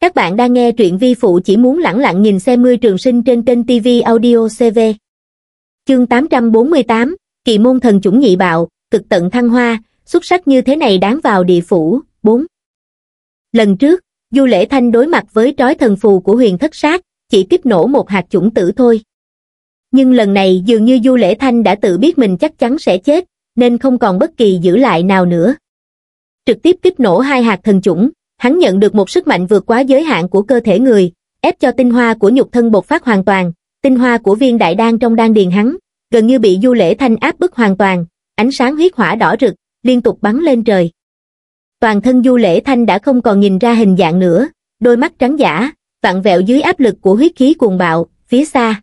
Các bạn đang nghe truyện vi phụ chỉ muốn lẳng lặng nhìn xem mươi trường sinh trên kênh TV Audio CV. Chương 848, kỳ môn thần chủng nhị bạo, cực tận thăng hoa, xuất sắc như thế này đáng vào địa phủ, 4. Lần trước, Du Lễ Thanh đối mặt với trói thần phù của huyền thất sát, chỉ kích nổ một hạt chủng tử thôi. Nhưng lần này dường như Du Lễ Thanh đã tự biết mình chắc chắn sẽ chết, nên không còn bất kỳ giữ lại nào nữa. Trực tiếp kích nổ hai hạt thần chủng, hắn nhận được một sức mạnh vượt quá giới hạn của cơ thể người, ép cho tinh hoa của nhục thân bộc phát hoàn toàn, tinh hoa của viên đại đan trong đan điền hắn, gần như bị Du Lễ Thanh áp bức hoàn toàn, ánh sáng huyết hỏa đỏ rực, liên tục bắn lên trời. Toàn thân Du Lễ Thanh đã không còn nhìn ra hình dạng nữa, đôi mắt trắng giả, vặn vẹo dưới áp lực của huyết khí cuồng bạo, phía xa.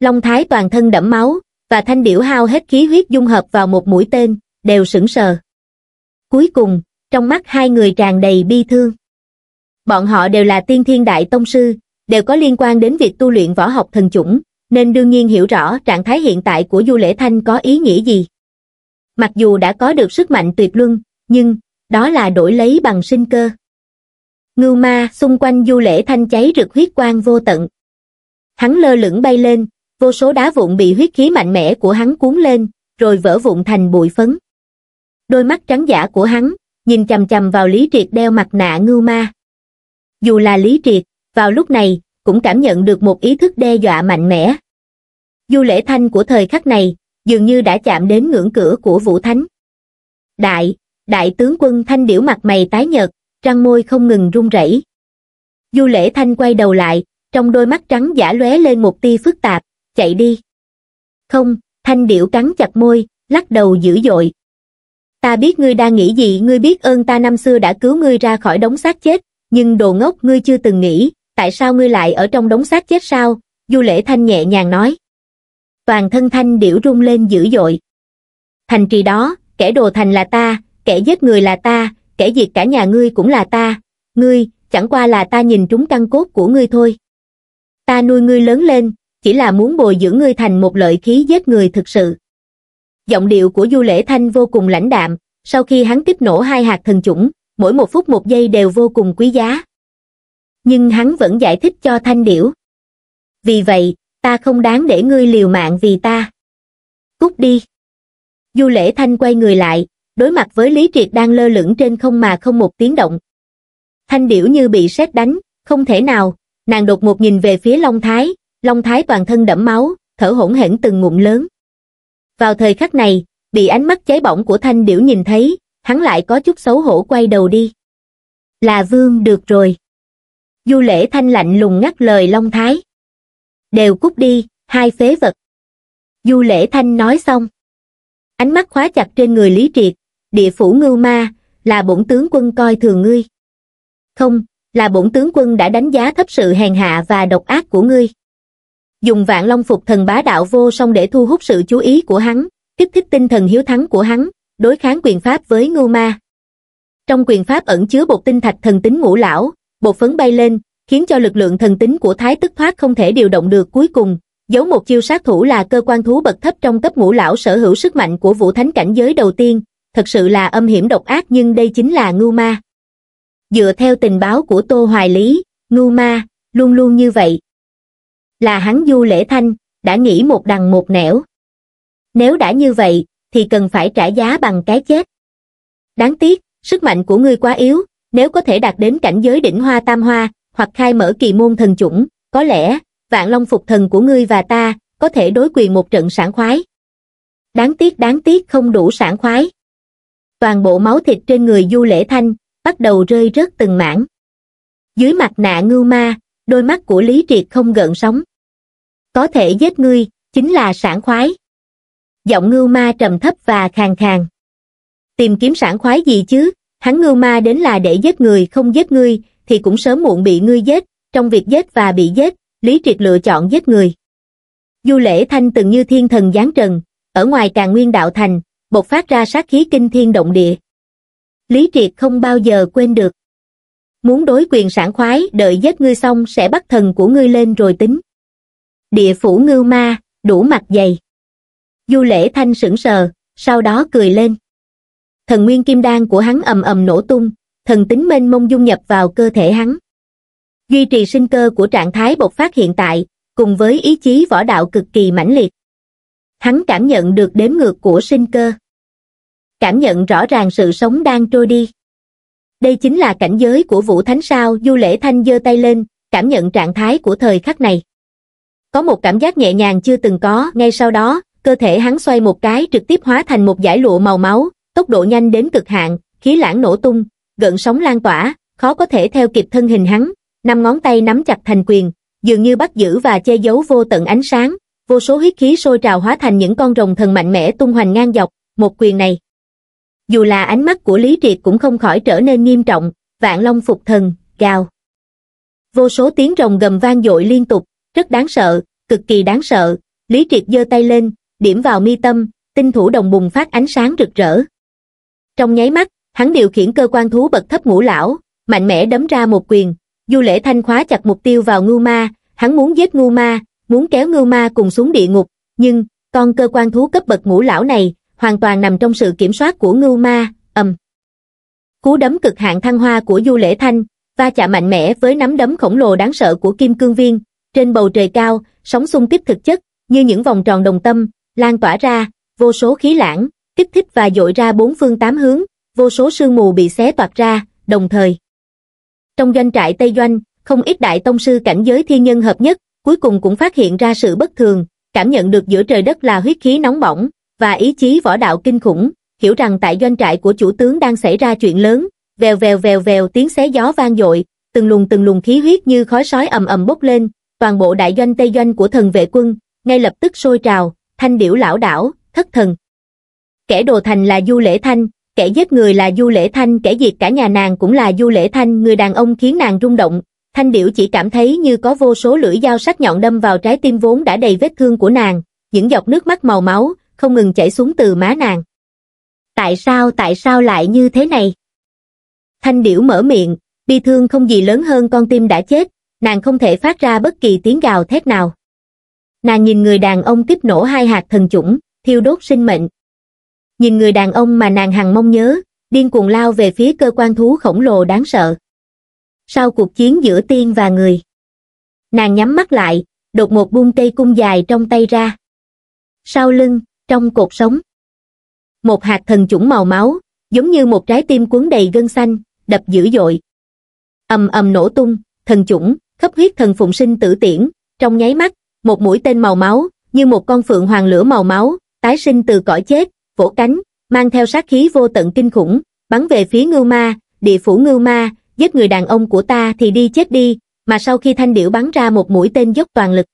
Long Thái toàn thân đẫm máu, và thanh điểu hao hết khí huyết dung hợp vào một mũi tên, đều sững sờ. Cuối cùng, trong mắt hai người tràn đầy bi thương. Bọn họ đều là tiên thiên đại tông sư, đều có liên quan đến việc tu luyện võ học thần chủng, nên đương nhiên hiểu rõ trạng thái hiện tại của Du Lễ Thanh có ý nghĩa gì. Mặc dù đã có được sức mạnh tuyệt luân, nhưng đó là đổi lấy bằng sinh cơ. Ngưu ma xung quanh Du Lễ Thanh cháy rực huyết quang vô tận. Hắn lơ lửng bay lên, vô số đá vụn bị huyết khí mạnh mẽ của hắn cuốn lên, rồi vỡ vụn thành bụi phấn. Đôi mắt trắng giả của hắn nhìn chầm chầm vào lý triệt đeo mặt nạ ngưu ma dù là lý triệt vào lúc này cũng cảm nhận được một ý thức đe dọa mạnh mẽ du lễ thanh của thời khắc này dường như đã chạm đến ngưỡng cửa của vũ thánh đại đại tướng quân thanh điểu mặt mày tái nhợt răng môi không ngừng run rẩy du lễ thanh quay đầu lại trong đôi mắt trắng giả lóe lên một tia phức tạp chạy đi không thanh điểu cắn chặt môi lắc đầu dữ dội ta biết ngươi đang nghĩ gì ngươi biết ơn ta năm xưa đã cứu ngươi ra khỏi đống xác chết, nhưng đồ ngốc ngươi chưa từng nghĩ, tại sao ngươi lại ở trong đống xác chết sao? Du lễ thanh nhẹ nhàng nói. Toàn thân thanh điểu rung lên dữ dội. Thành trì đó, kẻ đồ thành là ta, kẻ giết người là ta, kẻ diệt cả nhà ngươi cũng là ta. Ngươi, chẳng qua là ta nhìn trúng căn cốt của ngươi thôi. Ta nuôi ngươi lớn lên, chỉ là muốn bồi dưỡng ngươi thành một lợi khí giết người thực sự giọng điệu của du lễ thanh vô cùng lãnh đạm sau khi hắn tiếp nổ hai hạt thần chủng mỗi một phút một giây đều vô cùng quý giá nhưng hắn vẫn giải thích cho thanh điểu vì vậy ta không đáng để ngươi liều mạng vì ta cút đi du lễ thanh quay người lại đối mặt với lý triệt đang lơ lửng trên không mà không một tiếng động thanh điểu như bị sét đánh không thể nào nàng đột ngột nhìn về phía long thái long thái toàn thân đẫm máu thở hổn hển từng ngụm lớn vào thời khắc này, bị ánh mắt cháy bỏng của Thanh Điểu nhìn thấy, hắn lại có chút xấu hổ quay đầu đi. Là vương được rồi. Du lễ Thanh lạnh lùng ngắt lời Long Thái. Đều cút đi, hai phế vật. Du lễ Thanh nói xong. Ánh mắt khóa chặt trên người Lý Triệt, địa phủ ngưu ma, là bổn tướng quân coi thường ngươi. Không, là bổn tướng quân đã đánh giá thấp sự hèn hạ và độc ác của ngươi dùng vạn long phục thần bá đạo vô song để thu hút sự chú ý của hắn, kích thích tinh thần hiếu thắng của hắn, đối kháng quyền pháp với ngưu ma. Trong quyền pháp ẩn chứa bột tinh thạch thần tính ngũ lão, bột phấn bay lên, khiến cho lực lượng thần tính của thái tức thoát không thể điều động được cuối cùng. Giấu một chiêu sát thủ là cơ quan thú bậc thấp trong cấp ngũ lão sở hữu sức mạnh của vũ thánh cảnh giới đầu tiên, thật sự là âm hiểm độc ác nhưng đây chính là ngưu ma. Dựa theo tình báo của Tô Hoài Lý, ngưu ma, luôn luôn như vậy, là hắn du lễ thanh, đã nghĩ một đằng một nẻo. Nếu đã như vậy, thì cần phải trả giá bằng cái chết. Đáng tiếc, sức mạnh của ngươi quá yếu, nếu có thể đạt đến cảnh giới đỉnh hoa tam hoa, hoặc khai mở kỳ môn thần chủng, có lẽ, vạn long phục thần của ngươi và ta, có thể đối quyền một trận sảng khoái. Đáng tiếc đáng tiếc không đủ sảng khoái. Toàn bộ máu thịt trên người du lễ thanh, bắt đầu rơi rớt từng mảng. Dưới mặt nạ ngưu ma, đôi mắt của Lý Triệt không gợn sóng có thể giết ngươi, chính là sảng khoái. Giọng ngưu ma trầm thấp và khàn khàn. Tìm kiếm sảng khoái gì chứ, hắn ngưu ma đến là để giết người không giết ngươi, thì cũng sớm muộn bị ngươi giết, trong việc giết và bị giết, Lý Triệt lựa chọn giết người. Du lễ thanh từng như thiên thần giáng trần, ở ngoài càng nguyên đạo thành, bộc phát ra sát khí kinh thiên động địa. Lý Triệt không bao giờ quên được. Muốn đối quyền sản khoái, đợi giết ngươi xong sẽ bắt thần của ngươi lên rồi tính địa phủ ngưu ma, đủ mặt dày. Du lễ thanh sững sờ, sau đó cười lên. Thần nguyên kim đan của hắn ầm ầm nổ tung, thần tính mênh mông dung nhập vào cơ thể hắn. Duy trì sinh cơ của trạng thái bộc phát hiện tại, cùng với ý chí võ đạo cực kỳ mãnh liệt. Hắn cảm nhận được đếm ngược của sinh cơ. Cảm nhận rõ ràng sự sống đang trôi đi. Đây chính là cảnh giới của Vũ Thánh Sao Du Lễ Thanh giơ tay lên, cảm nhận trạng thái của thời khắc này. Có một cảm giác nhẹ nhàng chưa từng có, ngay sau đó, cơ thể hắn xoay một cái trực tiếp hóa thành một dải lụa màu máu, tốc độ nhanh đến cực hạn, khí lãng nổ tung, gần sóng lan tỏa, khó có thể theo kịp thân hình hắn, năm ngón tay nắm chặt thành quyền, dường như bắt giữ và che giấu vô tận ánh sáng, vô số huyết khí sôi trào hóa thành những con rồng thần mạnh mẽ tung hoành ngang dọc, một quyền này. Dù là ánh mắt của Lý Triệt cũng không khỏi trở nên nghiêm trọng, vạn long phục thần, gào. Vô số tiếng rồng gầm vang dội liên tục, rất đáng sợ cực kỳ đáng sợ lý triệt giơ tay lên điểm vào mi tâm tinh thủ đồng bùng phát ánh sáng rực rỡ trong nháy mắt hắn điều khiển cơ quan thú bậc thấp ngũ lão mạnh mẽ đấm ra một quyền du lễ thanh khóa chặt mục tiêu vào ngưu ma hắn muốn giết ngưu ma muốn kéo ngưu ma cùng xuống địa ngục nhưng con cơ quan thú cấp bậc ngũ lão này hoàn toàn nằm trong sự kiểm soát của ngưu ma ầm cú đấm cực hạn thăng hoa của du lễ thanh va chạm mạnh mẽ với nắm đấm khổng lồ đáng sợ của kim cương viên trên bầu trời cao, sóng xung kích thực chất, như những vòng tròn đồng tâm, lan tỏa ra, vô số khí lãng, kích thích và dội ra bốn phương tám hướng, vô số sương mù bị xé toạc ra, đồng thời. Trong doanh trại Tây Doanh, không ít đại tông sư cảnh giới thiên nhân hợp nhất, cuối cùng cũng phát hiện ra sự bất thường, cảm nhận được giữa trời đất là huyết khí nóng bỏng, và ý chí võ đạo kinh khủng, hiểu rằng tại doanh trại của chủ tướng đang xảy ra chuyện lớn, vèo vèo vèo vèo tiếng xé gió vang dội, từng luồng từng luồng khí huyết như khói sói ầm ầm bốc lên, toàn bộ đại doanh Tây doanh của thần vệ quân, ngay lập tức sôi trào, thanh điểu lão đảo, thất thần. Kẻ đồ thành là Du Lễ Thanh, kẻ giết người là Du Lễ Thanh, kẻ diệt cả nhà nàng cũng là Du Lễ Thanh, người đàn ông khiến nàng rung động. Thanh điểu chỉ cảm thấy như có vô số lưỡi dao sắc nhọn đâm vào trái tim vốn đã đầy vết thương của nàng, những giọt nước mắt màu máu, không ngừng chảy xuống từ má nàng. Tại sao, tại sao lại như thế này? Thanh điểu mở miệng, bi thương không gì lớn hơn con tim đã chết, nàng không thể phát ra bất kỳ tiếng gào thét nào. Nàng nhìn người đàn ông tiếp nổ hai hạt thần chủng, thiêu đốt sinh mệnh. Nhìn người đàn ông mà nàng hằng mong nhớ, điên cuồng lao về phía cơ quan thú khổng lồ đáng sợ. Sau cuộc chiến giữa tiên và người, nàng nhắm mắt lại, đột một buông cây cung dài trong tay ra. Sau lưng, trong cột sống, một hạt thần chủng màu máu, giống như một trái tim cuốn đầy gân xanh, đập dữ dội. ầm ầm nổ tung, thần chủng, khấp huyết thần phụng sinh tử tiễn, trong nháy mắt, một mũi tên màu máu, như một con phượng hoàng lửa màu máu, tái sinh từ cõi chết, vỗ cánh, mang theo sát khí vô tận kinh khủng, bắn về phía ngưu ma, địa phủ ngưu ma, giết người đàn ông của ta thì đi chết đi, mà sau khi thanh điểu bắn ra một mũi tên dốc toàn lực.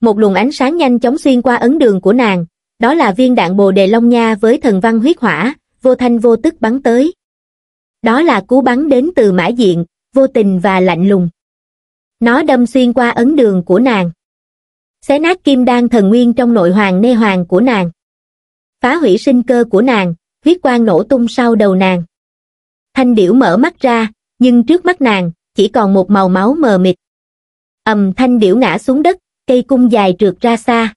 Một luồng ánh sáng nhanh chóng xuyên qua ấn đường của nàng, đó là viên đạn bồ đề long nha với thần văn huyết hỏa, vô thanh vô tức bắn tới. Đó là cú bắn đến từ mã diện, vô tình và lạnh lùng nó đâm xuyên qua ấn đường của nàng. Xé nát kim đan thần nguyên trong nội hoàng nê hoàng của nàng. Phá hủy sinh cơ của nàng, huyết quang nổ tung sau đầu nàng. Thanh điểu mở mắt ra, nhưng trước mắt nàng, chỉ còn một màu máu mờ mịt. ầm thanh điểu ngã xuống đất, cây cung dài trượt ra xa.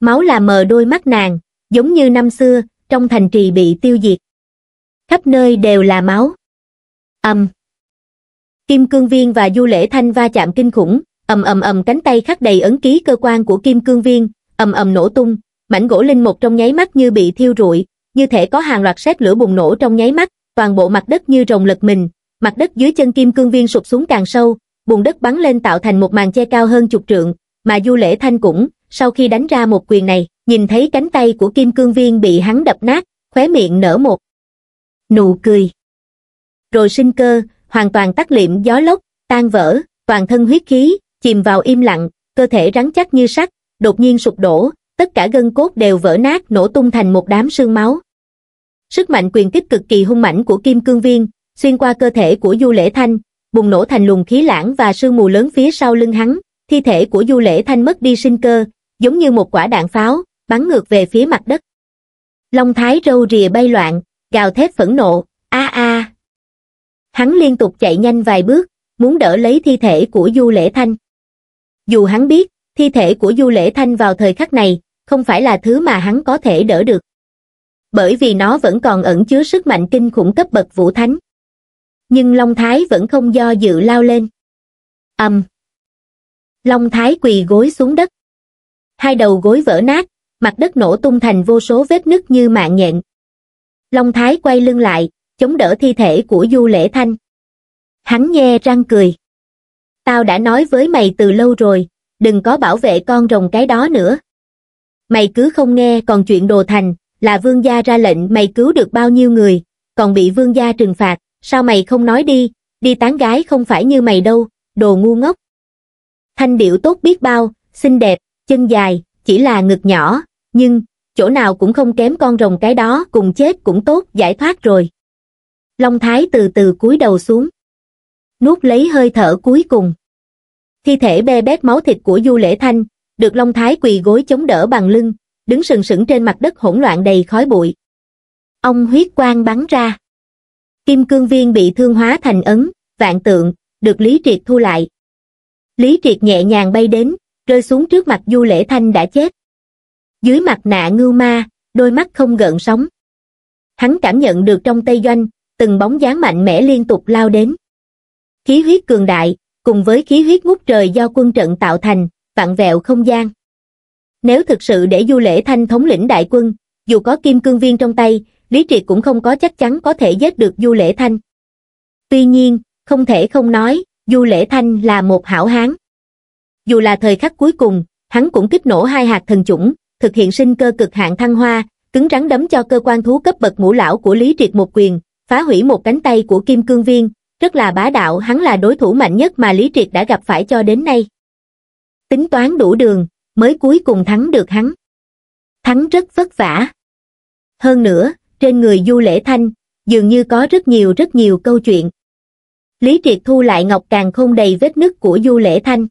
Máu là mờ đôi mắt nàng, giống như năm xưa, trong thành trì bị tiêu diệt. Khắp nơi đều là máu. ầm Kim Cương Viên và Du Lễ Thanh va chạm kinh khủng, ầm ầm ầm cánh tay khắc đầy ấn ký cơ quan của Kim Cương Viên, ầm ầm nổ tung, mảnh gỗ linh một trong nháy mắt như bị thiêu rụi, như thể có hàng loạt sét lửa bùng nổ trong nháy mắt, toàn bộ mặt đất như rồng lật mình, mặt đất dưới chân Kim Cương Viên sụp xuống càng sâu, bùn đất bắn lên tạo thành một màn che cao hơn chục trượng, mà Du Lễ Thanh cũng, sau khi đánh ra một quyền này, nhìn thấy cánh tay của Kim Cương Viên bị hắn đập nát, khóe miệng nở một nụ cười. Rồi sinh cơ, hoàn toàn tắt liệm gió lốc tan vỡ toàn thân huyết khí chìm vào im lặng cơ thể rắn chắc như sắt đột nhiên sụp đổ tất cả gân cốt đều vỡ nát nổ tung thành một đám sương máu sức mạnh quyền kích cực kỳ hung mãnh của kim cương viên xuyên qua cơ thể của du lễ thanh bùng nổ thành luồng khí lãng và sương mù lớn phía sau lưng hắn thi thể của du lễ thanh mất đi sinh cơ giống như một quả đạn pháo bắn ngược về phía mặt đất long thái râu rìa bay loạn gào thét phẫn nộ a a hắn liên tục chạy nhanh vài bước, muốn đỡ lấy thi thể của Du Lễ Thanh. Dù hắn biết, thi thể của Du Lễ Thanh vào thời khắc này, không phải là thứ mà hắn có thể đỡ được. Bởi vì nó vẫn còn ẩn chứa sức mạnh kinh khủng cấp bậc vũ thánh. Nhưng Long Thái vẫn không do dự lao lên. ầm, um. Long Thái quỳ gối xuống đất. Hai đầu gối vỡ nát, mặt đất nổ tung thành vô số vết nứt như mạng nhện. Long Thái quay lưng lại, chống đỡ thi thể của Du Lễ Thanh. Hắn nghe răng cười. Tao đã nói với mày từ lâu rồi, đừng có bảo vệ con rồng cái đó nữa. Mày cứ không nghe còn chuyện đồ thành, là vương gia ra lệnh mày cứu được bao nhiêu người, còn bị vương gia trừng phạt, sao mày không nói đi, đi tán gái không phải như mày đâu, đồ ngu ngốc. Thanh điệu tốt biết bao, xinh đẹp, chân dài, chỉ là ngực nhỏ, nhưng, chỗ nào cũng không kém con rồng cái đó cùng chết cũng tốt giải thoát rồi. Long Thái từ từ cúi đầu xuống. Nuốt lấy hơi thở cuối cùng. Thi thể bê bét máu thịt của Du Lễ Thanh, được Long Thái quỳ gối chống đỡ bằng lưng, đứng sừng sững trên mặt đất hỗn loạn đầy khói bụi. Ông huyết quang bắn ra. Kim cương viên bị thương hóa thành ấn, vạn tượng, được Lý Triệt thu lại. Lý Triệt nhẹ nhàng bay đến, rơi xuống trước mặt Du Lễ Thanh đã chết. Dưới mặt nạ ngưu ma, đôi mắt không gợn sóng. Hắn cảm nhận được trong Tây doanh, từng bóng dáng mạnh mẽ liên tục lao đến. Khí huyết cường đại, cùng với khí huyết ngút trời do quân trận tạo thành, vặn vẹo không gian. Nếu thực sự để Du Lễ Thanh thống lĩnh đại quân, dù có kim cương viên trong tay, Lý Triệt cũng không có chắc chắn có thể giết được Du Lễ Thanh. Tuy nhiên, không thể không nói, Du Lễ Thanh là một hảo hán. Dù là thời khắc cuối cùng, hắn cũng kích nổ hai hạt thần chủng, thực hiện sinh cơ cực hạn thăng hoa, cứng rắn đấm cho cơ quan thú cấp bậc ngũ lão của Lý Triệt một quyền, phá hủy một cánh tay của Kim Cương Viên, rất là bá đạo hắn là đối thủ mạnh nhất mà Lý Triệt đã gặp phải cho đến nay. Tính toán đủ đường, mới cuối cùng thắng được hắn. Thắng rất vất vả. Hơn nữa, trên người Du Lễ Thanh, dường như có rất nhiều rất nhiều câu chuyện. Lý Triệt thu lại ngọc càng không đầy vết nứt của Du Lễ Thanh.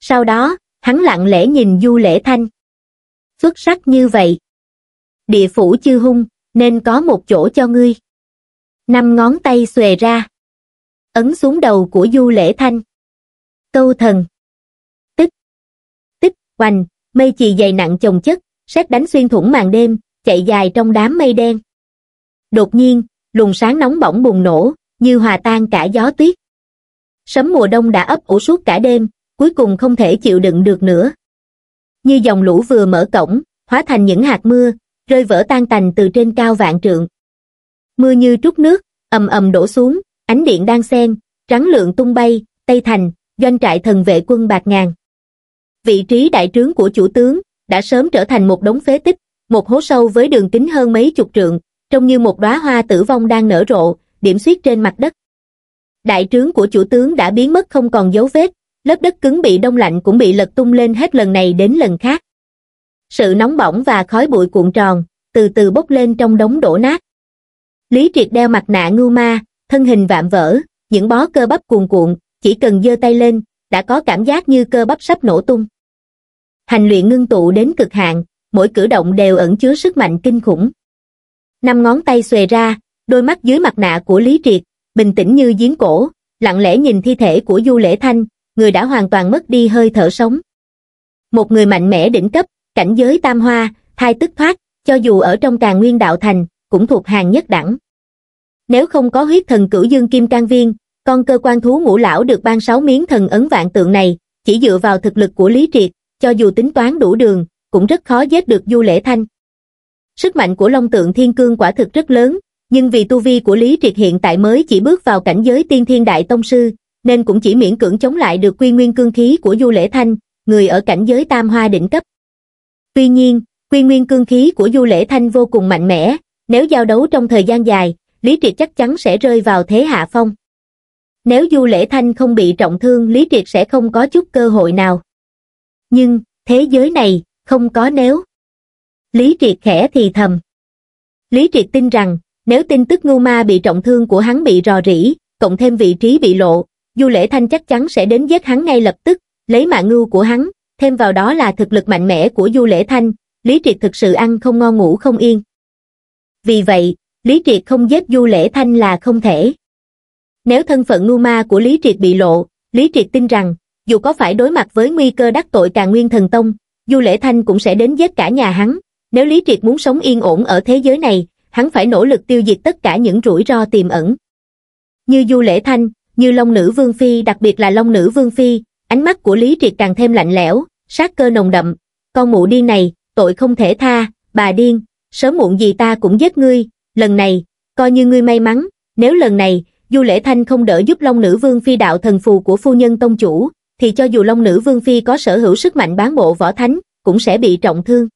Sau đó, hắn lặng lẽ nhìn Du Lễ Thanh. xuất sắc như vậy. Địa phủ chư hung, nên có một chỗ cho ngươi năm ngón tay xuề ra ấn xuống đầu của du lễ thanh câu thần tích tích oành mây chì dày nặng chồng chất xét đánh xuyên thủng màn đêm chạy dài trong đám mây đen đột nhiên luồng sáng nóng bỏng bùng nổ như hòa tan cả gió tuyết sấm mùa đông đã ấp ủ suốt cả đêm cuối cùng không thể chịu đựng được nữa như dòng lũ vừa mở cổng hóa thành những hạt mưa rơi vỡ tan tành từ trên cao vạn trượng mưa như trút nước, ầm ầm đổ xuống, ánh điện đang xen, rắn lượng tung bay, Tây Thành, doanh trại thần vệ quân bạc ngàn. Vị trí đại trướng của chủ tướng đã sớm trở thành một đống phế tích, một hố sâu với đường kính hơn mấy chục trượng, trông như một đóa hoa tử vong đang nở rộ, điểm xuyết trên mặt đất. Đại trướng của chủ tướng đã biến mất không còn dấu vết, lớp đất cứng bị đông lạnh cũng bị lật tung lên hết lần này đến lần khác. Sự nóng bỏng và khói bụi cuộn tròn, từ từ bốc lên trong đống đổ nát lý triệt đeo mặt nạ ngưu ma thân hình vạm vỡ những bó cơ bắp cuồn cuộn chỉ cần giơ tay lên đã có cảm giác như cơ bắp sắp nổ tung hành luyện ngưng tụ đến cực hạn mỗi cử động đều ẩn chứa sức mạnh kinh khủng năm ngón tay xuề ra đôi mắt dưới mặt nạ của lý triệt bình tĩnh như giếng cổ lặng lẽ nhìn thi thể của du lễ thanh người đã hoàn toàn mất đi hơi thở sống một người mạnh mẽ đỉnh cấp cảnh giới tam hoa thai tức thoát cho dù ở trong càng nguyên đạo thành cũng thuộc hàng nhất đẳng. Nếu không có huyết thần cửu dương kim can viên, con cơ quan thú ngũ lão được ban sáu miếng thần ấn vạn tượng này, chỉ dựa vào thực lực của Lý Triệt, cho dù tính toán đủ đường, cũng rất khó giết được Du Lễ Thanh. Sức mạnh của Long Tượng Thiên Cương quả thực rất lớn, nhưng vì tu vi của Lý Triệt hiện tại mới chỉ bước vào cảnh giới tiên thiên đại tông sư, nên cũng chỉ miễn cưỡng chống lại được quy nguyên cương khí của Du Lễ Thanh, người ở cảnh giới tam hoa đỉnh cấp. Tuy nhiên, quy nguyên cương khí của Du Lễ Thanh vô cùng mạnh mẽ, nếu giao đấu trong thời gian dài, Lý Triệt chắc chắn sẽ rơi vào thế hạ phong. Nếu Du Lễ Thanh không bị trọng thương Lý Triệt sẽ không có chút cơ hội nào. Nhưng, thế giới này, không có nếu. Lý Triệt khẽ thì thầm. Lý Triệt tin rằng, nếu tin tức ngưu ma bị trọng thương của hắn bị rò rỉ, cộng thêm vị trí bị lộ, Du Lễ Thanh chắc chắn sẽ đến giết hắn ngay lập tức, lấy mạng ngưu của hắn, thêm vào đó là thực lực mạnh mẽ của Du Lễ Thanh, Lý Triệt thực sự ăn không ngon ngủ không yên vì vậy, Lý Triệt không giết Du Lễ Thanh là không thể. Nếu thân phận ngu ma của Lý Triệt bị lộ, Lý Triệt tin rằng, dù có phải đối mặt với nguy cơ đắc tội cả nguyên thần tông, Du Lễ Thanh cũng sẽ đến giết cả nhà hắn. Nếu Lý Triệt muốn sống yên ổn ở thế giới này, hắn phải nỗ lực tiêu diệt tất cả những rủi ro tiềm ẩn. Như Du Lễ Thanh, như Long Nữ Vương Phi đặc biệt là Long Nữ Vương Phi, ánh mắt của Lý Triệt càng thêm lạnh lẽo, sát cơ nồng đậm. Con mụ điên này, tội không thể tha, bà điên, sớm muộn gì ta cũng giết ngươi, lần này, coi như ngươi may mắn, nếu lần này, Du Lễ Thanh không đỡ giúp Long Nữ Vương Phi đạo thần phù của phu nhân tông chủ, thì cho dù Long Nữ Vương Phi có sở hữu sức mạnh bán bộ võ thánh, cũng sẽ bị trọng thương.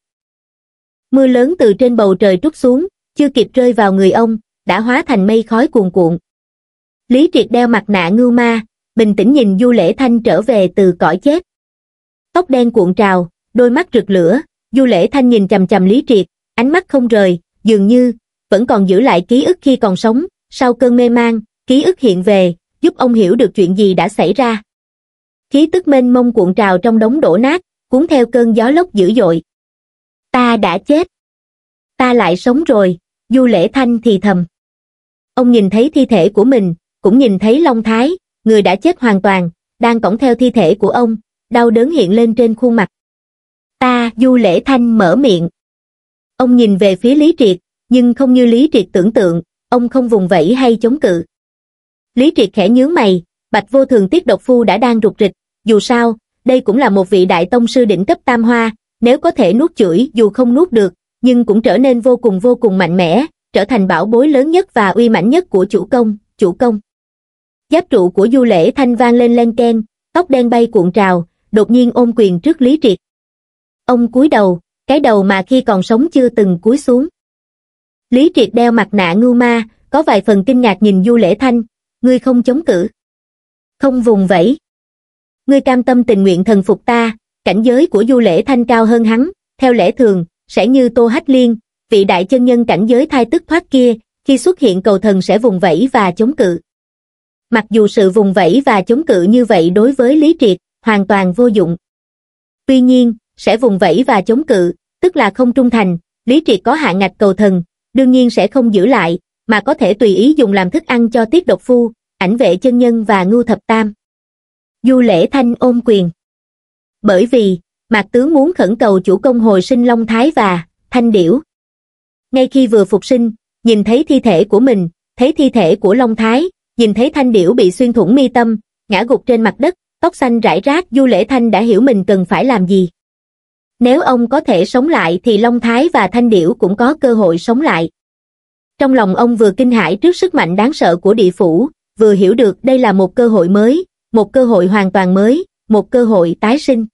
Mưa lớn từ trên bầu trời trút xuống, chưa kịp rơi vào người ông, đã hóa thành mây khói cuồn cuộn. Lý Triệt đeo mặt nạ ngưu ma, bình tĩnh nhìn Du Lễ Thanh trở về từ cõi chết. Tóc đen cuộn trào, đôi mắt rực lửa, Du Lễ Thanh nhìn chầm chầm Lý Triệt, ánh mắt không rời, dường như, vẫn còn giữ lại ký ức khi còn sống, sau cơn mê mang, ký ức hiện về, giúp ông hiểu được chuyện gì đã xảy ra. Khí tức mênh mông cuộn trào trong đống đổ nát, cuốn theo cơn gió lốc dữ dội. Ta đã chết. Ta lại sống rồi, du lễ thanh thì thầm. Ông nhìn thấy thi thể của mình, cũng nhìn thấy Long Thái, người đã chết hoàn toàn, đang cõng theo thi thể của ông, đau đớn hiện lên trên khuôn mặt. Ta, du lễ thanh mở miệng. Ông nhìn về phía Lý Triệt, nhưng không như Lý Triệt tưởng tượng, ông không vùng vẫy hay chống cự. Lý Triệt khẽ nhướng mày, Bạch Vô Thường Tiết Độc Phu đã đang rụt rịch, dù sao, đây cũng là một vị đại tông sư đỉnh cấp tam hoa, nếu có thể nuốt chửi dù không nuốt được, nhưng cũng trở nên vô cùng vô cùng mạnh mẽ, trở thành bảo bối lớn nhất và uy mãnh nhất của chủ công, chủ công. Giáp trụ của Du Lễ Thanh vang lên len ken, tóc đen bay cuộn trào, đột nhiên ôm quyền trước Lý Triệt. Ông cúi đầu, cái đầu mà khi còn sống chưa từng cúi xuống. Lý Triệt đeo mặt nạ ngưu ma, có vài phần kinh ngạc nhìn Du Lễ Thanh, ngươi không chống cự. Không vùng vẫy. Ngươi cam tâm tình nguyện thần phục ta, cảnh giới của Du Lễ Thanh cao hơn hắn, theo lẽ thường, sẽ như Tô Hách Liên, vị đại chân nhân cảnh giới thai tức thoát kia, khi xuất hiện cầu thần sẽ vùng vẫy và chống cự. Mặc dù sự vùng vẫy và chống cự như vậy đối với Lý Triệt, hoàn toàn vô dụng. Tuy nhiên, sẽ vùng vẫy và chống cự, tức là không trung thành, lý triệt có hạ ngạch cầu thần, đương nhiên sẽ không giữ lại, mà có thể tùy ý dùng làm thức ăn cho tiết độc phu, ảnh vệ chân nhân và ngưu thập tam. Du lễ thanh ôm quyền. Bởi vì, mạc tướng muốn khẩn cầu chủ công hồi sinh Long Thái và Thanh Điểu. Ngay khi vừa phục sinh, nhìn thấy thi thể của mình, thấy thi thể của Long Thái, nhìn thấy Thanh Điểu bị xuyên thủng mi tâm, ngã gục trên mặt đất, tóc xanh rải rác Du Lễ Thanh đã hiểu mình cần phải làm gì nếu ông có thể sống lại thì long thái và thanh điểu cũng có cơ hội sống lại trong lòng ông vừa kinh hãi trước sức mạnh đáng sợ của địa phủ vừa hiểu được đây là một cơ hội mới một cơ hội hoàn toàn mới một cơ hội tái sinh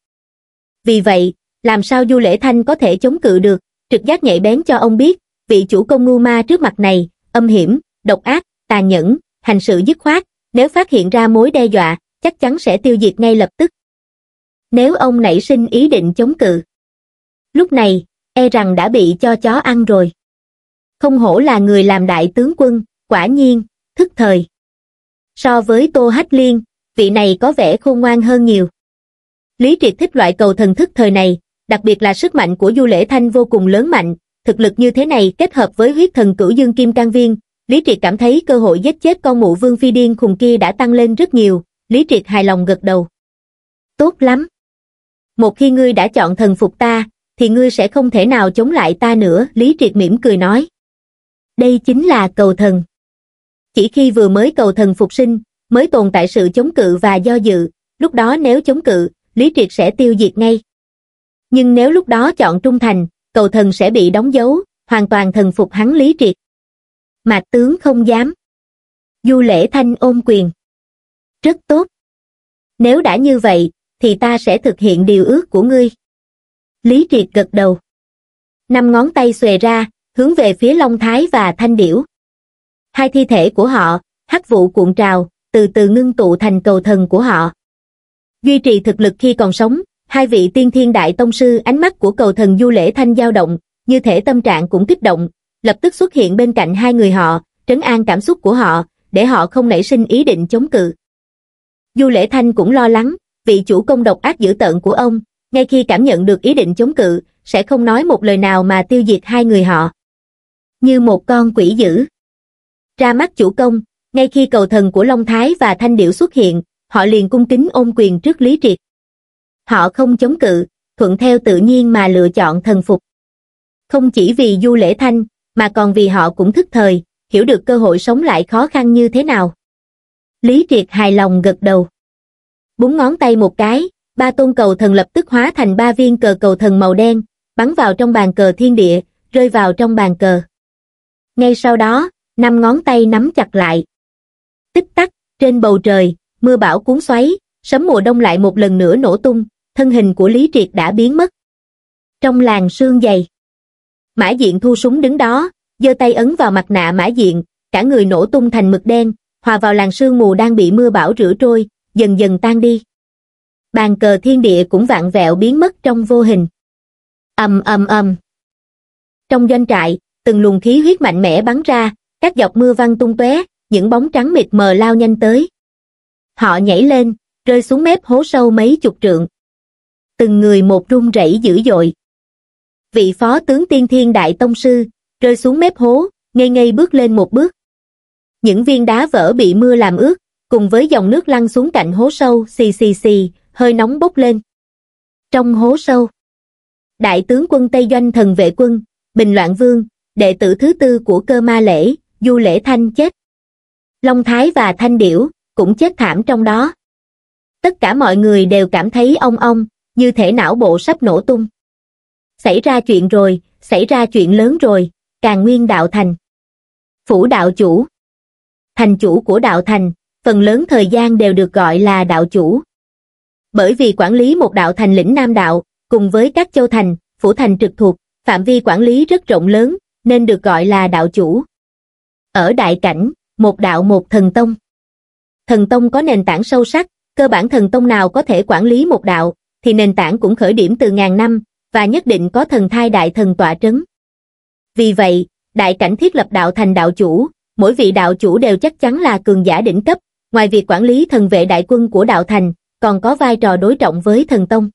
vì vậy làm sao du lễ thanh có thể chống cự được trực giác nhạy bén cho ông biết vị chủ công ngu ma trước mặt này âm hiểm độc ác tàn nhẫn hành sự dứt khoát nếu phát hiện ra mối đe dọa chắc chắn sẽ tiêu diệt ngay lập tức nếu ông nảy sinh ý định chống cự lúc này e rằng đã bị cho chó ăn rồi không hổ là người làm đại tướng quân quả nhiên thức thời so với tô hách liên vị này có vẻ khôn ngoan hơn nhiều lý triệt thích loại cầu thần thức thời này đặc biệt là sức mạnh của du lễ thanh vô cùng lớn mạnh thực lực như thế này kết hợp với huyết thần cửu dương kim can viên lý triệt cảm thấy cơ hội giết chết con mụ vương phi điên khùng kia đã tăng lên rất nhiều lý triệt hài lòng gật đầu tốt lắm một khi ngươi đã chọn thần phục ta thì ngươi sẽ không thể nào chống lại ta nữa, Lý Triệt mỉm cười nói. Đây chính là cầu thần. Chỉ khi vừa mới cầu thần phục sinh, mới tồn tại sự chống cự và do dự, lúc đó nếu chống cự, Lý Triệt sẽ tiêu diệt ngay. Nhưng nếu lúc đó chọn trung thành, cầu thần sẽ bị đóng dấu, hoàn toàn thần phục hắn Lý Triệt. Mạc tướng không dám. Du lễ thanh ôm quyền. Rất tốt. Nếu đã như vậy, thì ta sẽ thực hiện điều ước của ngươi lý triệt gật đầu năm ngón tay xòe ra hướng về phía long thái và thanh điểu hai thi thể của họ hắc vụ cuộn trào từ từ ngưng tụ thành cầu thần của họ duy trì thực lực khi còn sống hai vị tiên thiên đại tông sư ánh mắt của cầu thần du lễ thanh dao động như thể tâm trạng cũng kích động lập tức xuất hiện bên cạnh hai người họ trấn an cảm xúc của họ để họ không nảy sinh ý định chống cự du lễ thanh cũng lo lắng vị chủ công độc ác dữ tợn của ông ngay khi cảm nhận được ý định chống cự, sẽ không nói một lời nào mà tiêu diệt hai người họ. Như một con quỷ dữ. Ra mắt chủ công, ngay khi cầu thần của Long Thái và Thanh Điểu xuất hiện, họ liền cung kính ôm quyền trước Lý Triệt. Họ không chống cự, thuận theo tự nhiên mà lựa chọn thần phục. Không chỉ vì Du Lễ Thanh, mà còn vì họ cũng thức thời, hiểu được cơ hội sống lại khó khăn như thế nào. Lý Triệt hài lòng gật đầu. Búng ngón tay một cái, ba tôn cầu thần lập tức hóa thành ba viên cờ cầu thần màu đen, bắn vào trong bàn cờ thiên địa, rơi vào trong bàn cờ. Ngay sau đó, năm ngón tay nắm chặt lại. Tích tắc, trên bầu trời, mưa bão cuốn xoáy, sấm mùa đông lại một lần nữa nổ tung, thân hình của Lý Triệt đã biến mất. Trong làng sương dày, Mã Diện thu súng đứng đó, giơ tay ấn vào mặt nạ Mã Diện, cả người nổ tung thành mực đen, hòa vào làng sương mù đang bị mưa bão rửa trôi, dần dần tan đi bàn cờ thiên địa cũng vạn vẹo biến mất trong vô hình. ầm ầm ầm. Trong doanh trại, từng luồng khí huyết mạnh mẽ bắn ra, các dọc mưa văng tung tóe, những bóng trắng mịt mờ lao nhanh tới. Họ nhảy lên, rơi xuống mép hố sâu mấy chục trượng. Từng người một run rẩy dữ dội. Vị phó tướng tiên thiên đại tông sư, rơi xuống mép hố, ngây ngây bước lên một bước. Những viên đá vỡ bị mưa làm ướt, cùng với dòng nước lăn xuống cạnh hố sâu, xì xì xì, hơi nóng bốc lên. Trong hố sâu, đại tướng quân Tây Doanh thần vệ quân, Bình Loạn Vương, đệ tử thứ tư của cơ ma lễ, Du Lễ Thanh chết. Long Thái và Thanh Điểu cũng chết thảm trong đó. Tất cả mọi người đều cảm thấy ong ong, như thể não bộ sắp nổ tung. Xảy ra chuyện rồi, xảy ra chuyện lớn rồi, càng nguyên đạo thành. Phủ đạo chủ Thành chủ của đạo thành, phần lớn thời gian đều được gọi là đạo chủ, bởi vì quản lý một đạo thành lĩnh Nam Đạo, cùng với các châu thành, phủ thành trực thuộc, phạm vi quản lý rất rộng lớn, nên được gọi là đạo chủ. Ở đại cảnh, một đạo một thần tông. Thần tông có nền tảng sâu sắc, cơ bản thần tông nào có thể quản lý một đạo, thì nền tảng cũng khởi điểm từ ngàn năm, và nhất định có thần thai đại thần tọa trấn. Vì vậy, đại cảnh thiết lập đạo thành đạo chủ, mỗi vị đạo chủ đều chắc chắn là cường giả đỉnh cấp, ngoài việc quản lý thần vệ đại quân của đạo thành, còn có vai trò đối trọng với thần tông.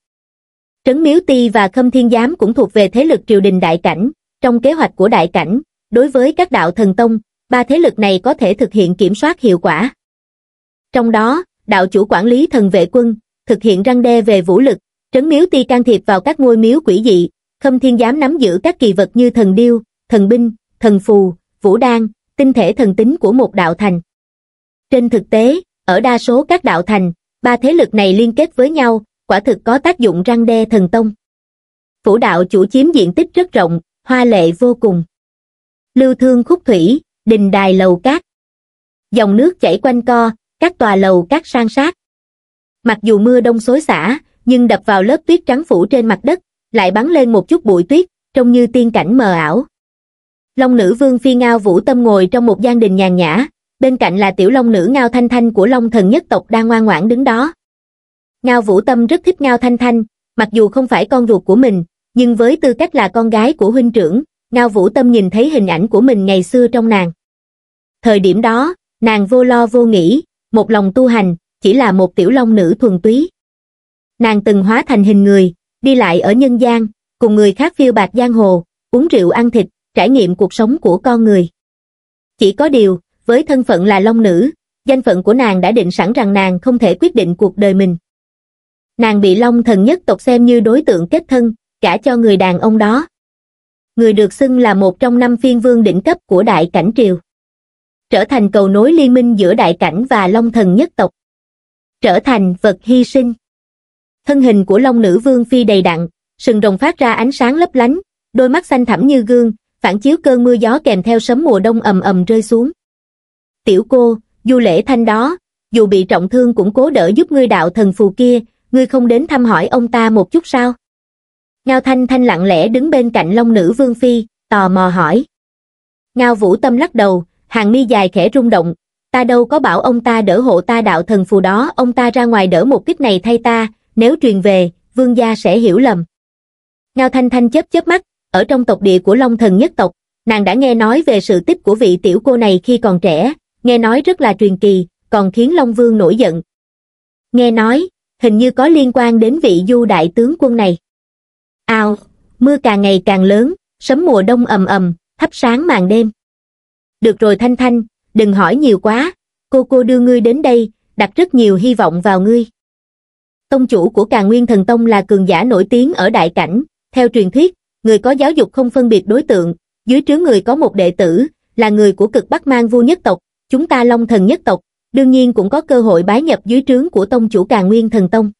Trấn Miếu Ti và Khâm Thiên Giám cũng thuộc về thế lực triều đình đại cảnh, trong kế hoạch của đại cảnh, đối với các đạo thần tông, ba thế lực này có thể thực hiện kiểm soát hiệu quả. Trong đó, đạo chủ quản lý thần vệ quân, thực hiện răng đe về vũ lực, Trấn Miếu Ti can thiệp vào các ngôi miếu quỷ dị, Khâm Thiên Giám nắm giữ các kỳ vật như thần điêu, thần binh, thần phù, vũ đan, tinh thể thần tính của một đạo thành. Trên thực tế, ở đa số các đạo thành, ba thế lực này liên kết với nhau quả thực có tác dụng răng đe thần tông phủ đạo chủ chiếm diện tích rất rộng hoa lệ vô cùng lưu thương khúc thủy đình đài lầu cát dòng nước chảy quanh co các tòa lầu cát san sát mặc dù mưa đông xối xả nhưng đập vào lớp tuyết trắng phủ trên mặt đất lại bắn lên một chút bụi tuyết trông như tiên cảnh mờ ảo long nữ vương phi ngao vũ tâm ngồi trong một gian đình nhàn nhã bên cạnh là tiểu long nữ ngao thanh thanh của long thần nhất tộc đang ngoan ngoãn đứng đó ngao vũ tâm rất thích ngao thanh thanh mặc dù không phải con ruột của mình nhưng với tư cách là con gái của huynh trưởng ngao vũ tâm nhìn thấy hình ảnh của mình ngày xưa trong nàng thời điểm đó nàng vô lo vô nghĩ một lòng tu hành chỉ là một tiểu long nữ thuần túy nàng từng hóa thành hình người đi lại ở nhân gian cùng người khác phiêu bạc giang hồ uống rượu ăn thịt trải nghiệm cuộc sống của con người chỉ có điều với thân phận là Long Nữ, danh phận của nàng đã định sẵn rằng nàng không thể quyết định cuộc đời mình. Nàng bị Long thần nhất tộc xem như đối tượng kết thân, cả cho người đàn ông đó. Người được xưng là một trong năm phiên vương đỉnh cấp của Đại Cảnh Triều. Trở thành cầu nối liên minh giữa Đại Cảnh và Long thần nhất tộc. Trở thành vật hy sinh. Thân hình của Long nữ vương phi đầy đặn, sừng rồng phát ra ánh sáng lấp lánh, đôi mắt xanh thẳm như gương, phản chiếu cơn mưa gió kèm theo sấm mùa đông ầm ầm rơi xuống tiểu cô, du lễ thanh đó, dù bị trọng thương cũng cố đỡ giúp ngươi đạo thần phù kia, ngươi không đến thăm hỏi ông ta một chút sao? Ngao Thanh Thanh lặng lẽ đứng bên cạnh Long Nữ Vương Phi, tò mò hỏi. Ngao Vũ Tâm lắc đầu, hàng mi dài khẽ rung động, ta đâu có bảo ông ta đỡ hộ ta đạo thần phù đó, ông ta ra ngoài đỡ một kích này thay ta, nếu truyền về, vương gia sẽ hiểu lầm. Ngao Thanh Thanh chớp chớp mắt, ở trong tộc địa của Long Thần nhất tộc, nàng đã nghe nói về sự tích của vị tiểu cô này khi còn trẻ, nghe nói rất là truyền kỳ, còn khiến Long Vương nổi giận. Nghe nói, hình như có liên quan đến vị du đại tướng quân này. Ao, mưa càng ngày càng lớn, sấm mùa đông ầm ầm, thắp sáng màn đêm. Được rồi Thanh Thanh, đừng hỏi nhiều quá, cô cô đưa ngươi đến đây, đặt rất nhiều hy vọng vào ngươi. Tông chủ của Càng Nguyên Thần Tông là cường giả nổi tiếng ở đại cảnh, theo truyền thuyết, người có giáo dục không phân biệt đối tượng, dưới trướng người có một đệ tử, là người của cực Bắc Mang Vu nhất tộc, chúng ta long thần nhất tộc, đương nhiên cũng có cơ hội bái nhập dưới trướng của tông chủ Càn Nguyên Thần Tông.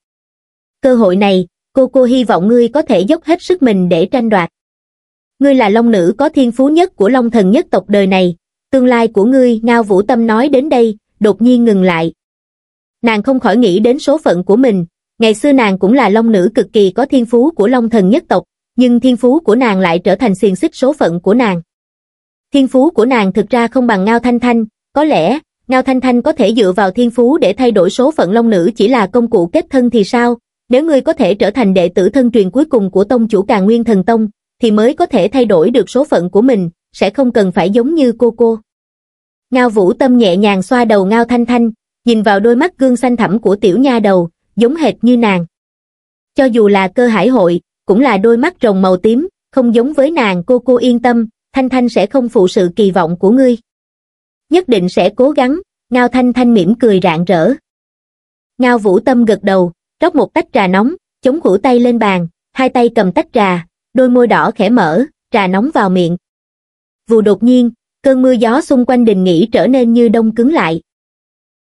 Cơ hội này, cô cô hy vọng ngươi có thể dốc hết sức mình để tranh đoạt. Ngươi là long nữ có thiên phú nhất của long thần nhất tộc đời này, tương lai của ngươi Ngao Vũ Tâm nói đến đây, đột nhiên ngừng lại. Nàng không khỏi nghĩ đến số phận của mình, ngày xưa nàng cũng là long nữ cực kỳ có thiên phú của long thần nhất tộc, nhưng thiên phú của nàng lại trở thành xiềng xích số phận của nàng. Thiên phú của nàng thực ra không bằng Ngao Thanh Thanh, có lẽ, Ngao Thanh Thanh có thể dựa vào thiên phú để thay đổi số phận long nữ chỉ là công cụ kết thân thì sao? Nếu ngươi có thể trở thành đệ tử thân truyền cuối cùng của tông chủ Càn Nguyên Thần Tông, thì mới có thể thay đổi được số phận của mình, sẽ không cần phải giống như cô cô. Ngao Vũ Tâm nhẹ nhàng xoa đầu Ngao Thanh Thanh, nhìn vào đôi mắt gương xanh thẳm của tiểu nha đầu, giống hệt như nàng. Cho dù là cơ hải hội, cũng là đôi mắt rồng màu tím, không giống với nàng cô cô yên tâm, Thanh Thanh sẽ không phụ sự kỳ vọng của ngươi nhất định sẽ cố gắng ngao thanh thanh mỉm cười rạng rỡ ngao vũ tâm gật đầu rót một tách trà nóng chống khuỷu tay lên bàn hai tay cầm tách trà đôi môi đỏ khẽ mở trà nóng vào miệng vù đột nhiên cơn mưa gió xung quanh đình nghỉ trở nên như đông cứng lại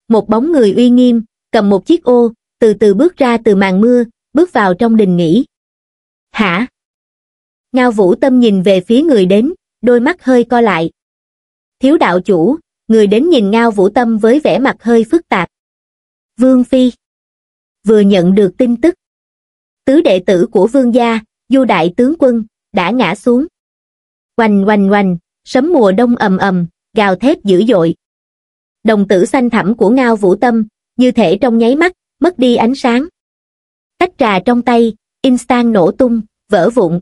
một bóng người uy nghiêm cầm một chiếc ô từ từ bước ra từ màn mưa bước vào trong đình nghỉ hả ngao vũ tâm nhìn về phía người đến đôi mắt hơi co lại thiếu đạo chủ người đến nhìn ngao vũ tâm với vẻ mặt hơi phức tạp vương phi vừa nhận được tin tức tứ đệ tử của vương gia du đại tướng quân đã ngã xuống oành oành oành sấm mùa đông ầm ầm gào thét dữ dội đồng tử xanh thẳm của ngao vũ tâm như thể trong nháy mắt mất đi ánh sáng tách trà trong tay instant nổ tung vỡ vụn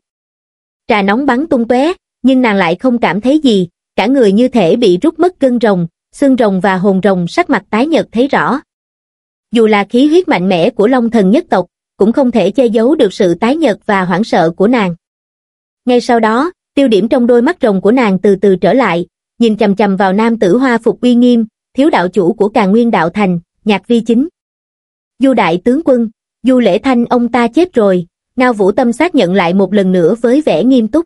trà nóng bắn tung tóe nhưng nàng lại không cảm thấy gì cả người như thể bị rút mất gân rồng, xương rồng và hồn rồng sắc mặt tái nhợt thấy rõ. Dù là khí huyết mạnh mẽ của Long thần nhất tộc, cũng không thể che giấu được sự tái nhợt và hoảng sợ của nàng. Ngay sau đó, tiêu điểm trong đôi mắt rồng của nàng từ từ trở lại, nhìn chầm chầm vào nam tử hoa phục uy nghiêm, thiếu đạo chủ của càng nguyên đạo thành, nhạc vi chính. Du đại tướng quân, du lễ thanh ông ta chết rồi, Ngao Vũ Tâm xác nhận lại một lần nữa với vẻ nghiêm túc.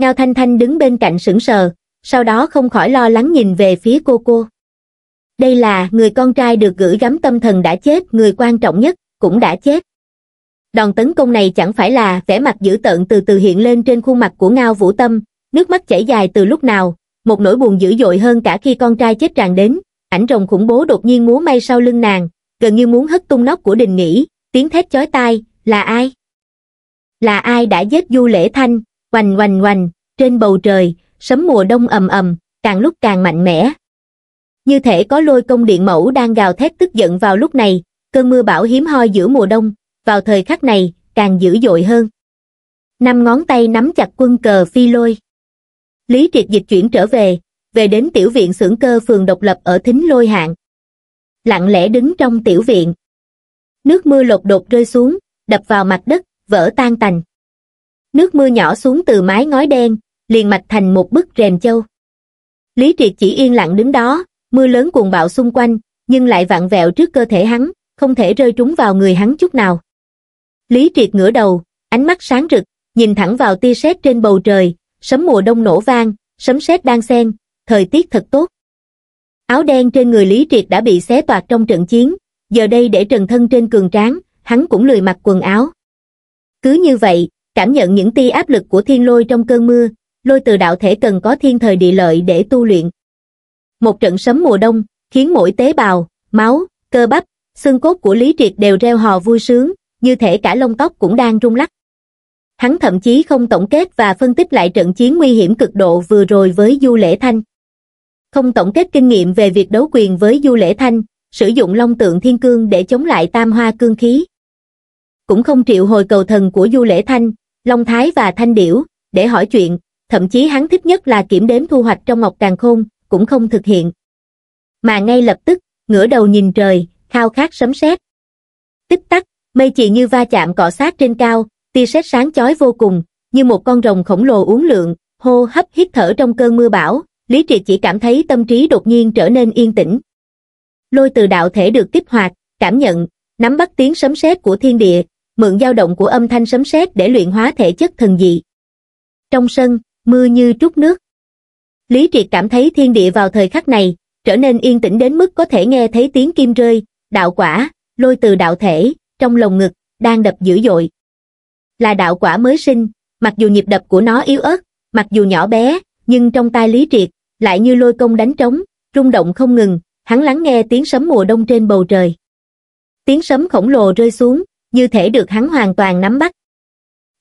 Ngao Thanh Thanh đứng bên cạnh sững sờ, sau đó không khỏi lo lắng nhìn về phía cô cô. Đây là người con trai được gửi gắm tâm thần đã chết, người quan trọng nhất, cũng đã chết. Đòn tấn công này chẳng phải là vẻ mặt dữ tợn từ từ hiện lên trên khuôn mặt của Ngao Vũ Tâm, nước mắt chảy dài từ lúc nào, một nỗi buồn dữ dội hơn cả khi con trai chết tràn đến, ảnh rồng khủng bố đột nhiên múa may sau lưng nàng, gần như muốn hất tung nóc của đình nghỉ, tiếng thét chói tai, là ai? Là ai đã giết Du Lễ Thanh, Oành oành oành, trên bầu trời, sấm mùa đông ầm ầm, càng lúc càng mạnh mẽ. Như thể có lôi công điện mẫu đang gào thét tức giận vào lúc này, cơn mưa bão hiếm hoi giữa mùa đông, vào thời khắc này, càng dữ dội hơn. Năm ngón tay nắm chặt quân cờ phi lôi. Lý triệt dịch chuyển trở về, về đến tiểu viện xưởng cơ phường độc lập ở thính lôi hạng. Lặng lẽ đứng trong tiểu viện. Nước mưa lột đột rơi xuống, đập vào mặt đất, vỡ tan tành nước mưa nhỏ xuống từ mái ngói đen, liền mạch thành một bức rèm châu. Lý Triệt chỉ yên lặng đứng đó, mưa lớn cuồng bạo xung quanh, nhưng lại vặn vẹo trước cơ thể hắn, không thể rơi trúng vào người hắn chút nào. Lý Triệt ngửa đầu, ánh mắt sáng rực, nhìn thẳng vào tia sét trên bầu trời, sấm mùa đông nổ vang, sấm sét đang xen, thời tiết thật tốt. Áo đen trên người Lý Triệt đã bị xé toạc trong trận chiến, giờ đây để trần thân trên cường tráng, hắn cũng lười mặc quần áo. Cứ như vậy, cảm nhận những tia áp lực của thiên lôi trong cơn mưa lôi từ đạo thể cần có thiên thời địa lợi để tu luyện một trận sấm mùa đông khiến mỗi tế bào máu cơ bắp xương cốt của lý triệt đều reo hò vui sướng như thể cả lông tóc cũng đang rung lắc hắn thậm chí không tổng kết và phân tích lại trận chiến nguy hiểm cực độ vừa rồi với du lễ thanh không tổng kết kinh nghiệm về việc đấu quyền với du lễ thanh sử dụng long tượng thiên cương để chống lại tam hoa cương khí cũng không triệu hồi cầu thần của du lễ thanh Long Thái và Thanh Điểu, để hỏi chuyện, thậm chí hắn thích nhất là kiểm đếm thu hoạch trong Ngọc Càng Khôn, cũng không thực hiện. Mà ngay lập tức, ngửa đầu nhìn trời, khao khát sấm sét. Tích tắc, mây chì như va chạm cọ sát trên cao, tia sét sáng chói vô cùng, như một con rồng khổng lồ uống lượng, hô hấp hít thở trong cơn mưa bão, Lý Triệt chỉ cảm thấy tâm trí đột nhiên trở nên yên tĩnh. Lôi từ đạo thể được kích hoạt, cảm nhận, nắm bắt tiếng sấm sét của thiên địa, mượn dao động của âm thanh sấm sét để luyện hóa thể chất thần dị. Trong sân, mưa như trút nước. Lý Triệt cảm thấy thiên địa vào thời khắc này, trở nên yên tĩnh đến mức có thể nghe thấy tiếng kim rơi, đạo quả, lôi từ đạo thể, trong lồng ngực, đang đập dữ dội. Là đạo quả mới sinh, mặc dù nhịp đập của nó yếu ớt, mặc dù nhỏ bé, nhưng trong tai Lý Triệt, lại như lôi công đánh trống, rung động không ngừng, hắn lắng nghe tiếng sấm mùa đông trên bầu trời. Tiếng sấm khổng lồ rơi xuống, như thể được hắn hoàn toàn nắm bắt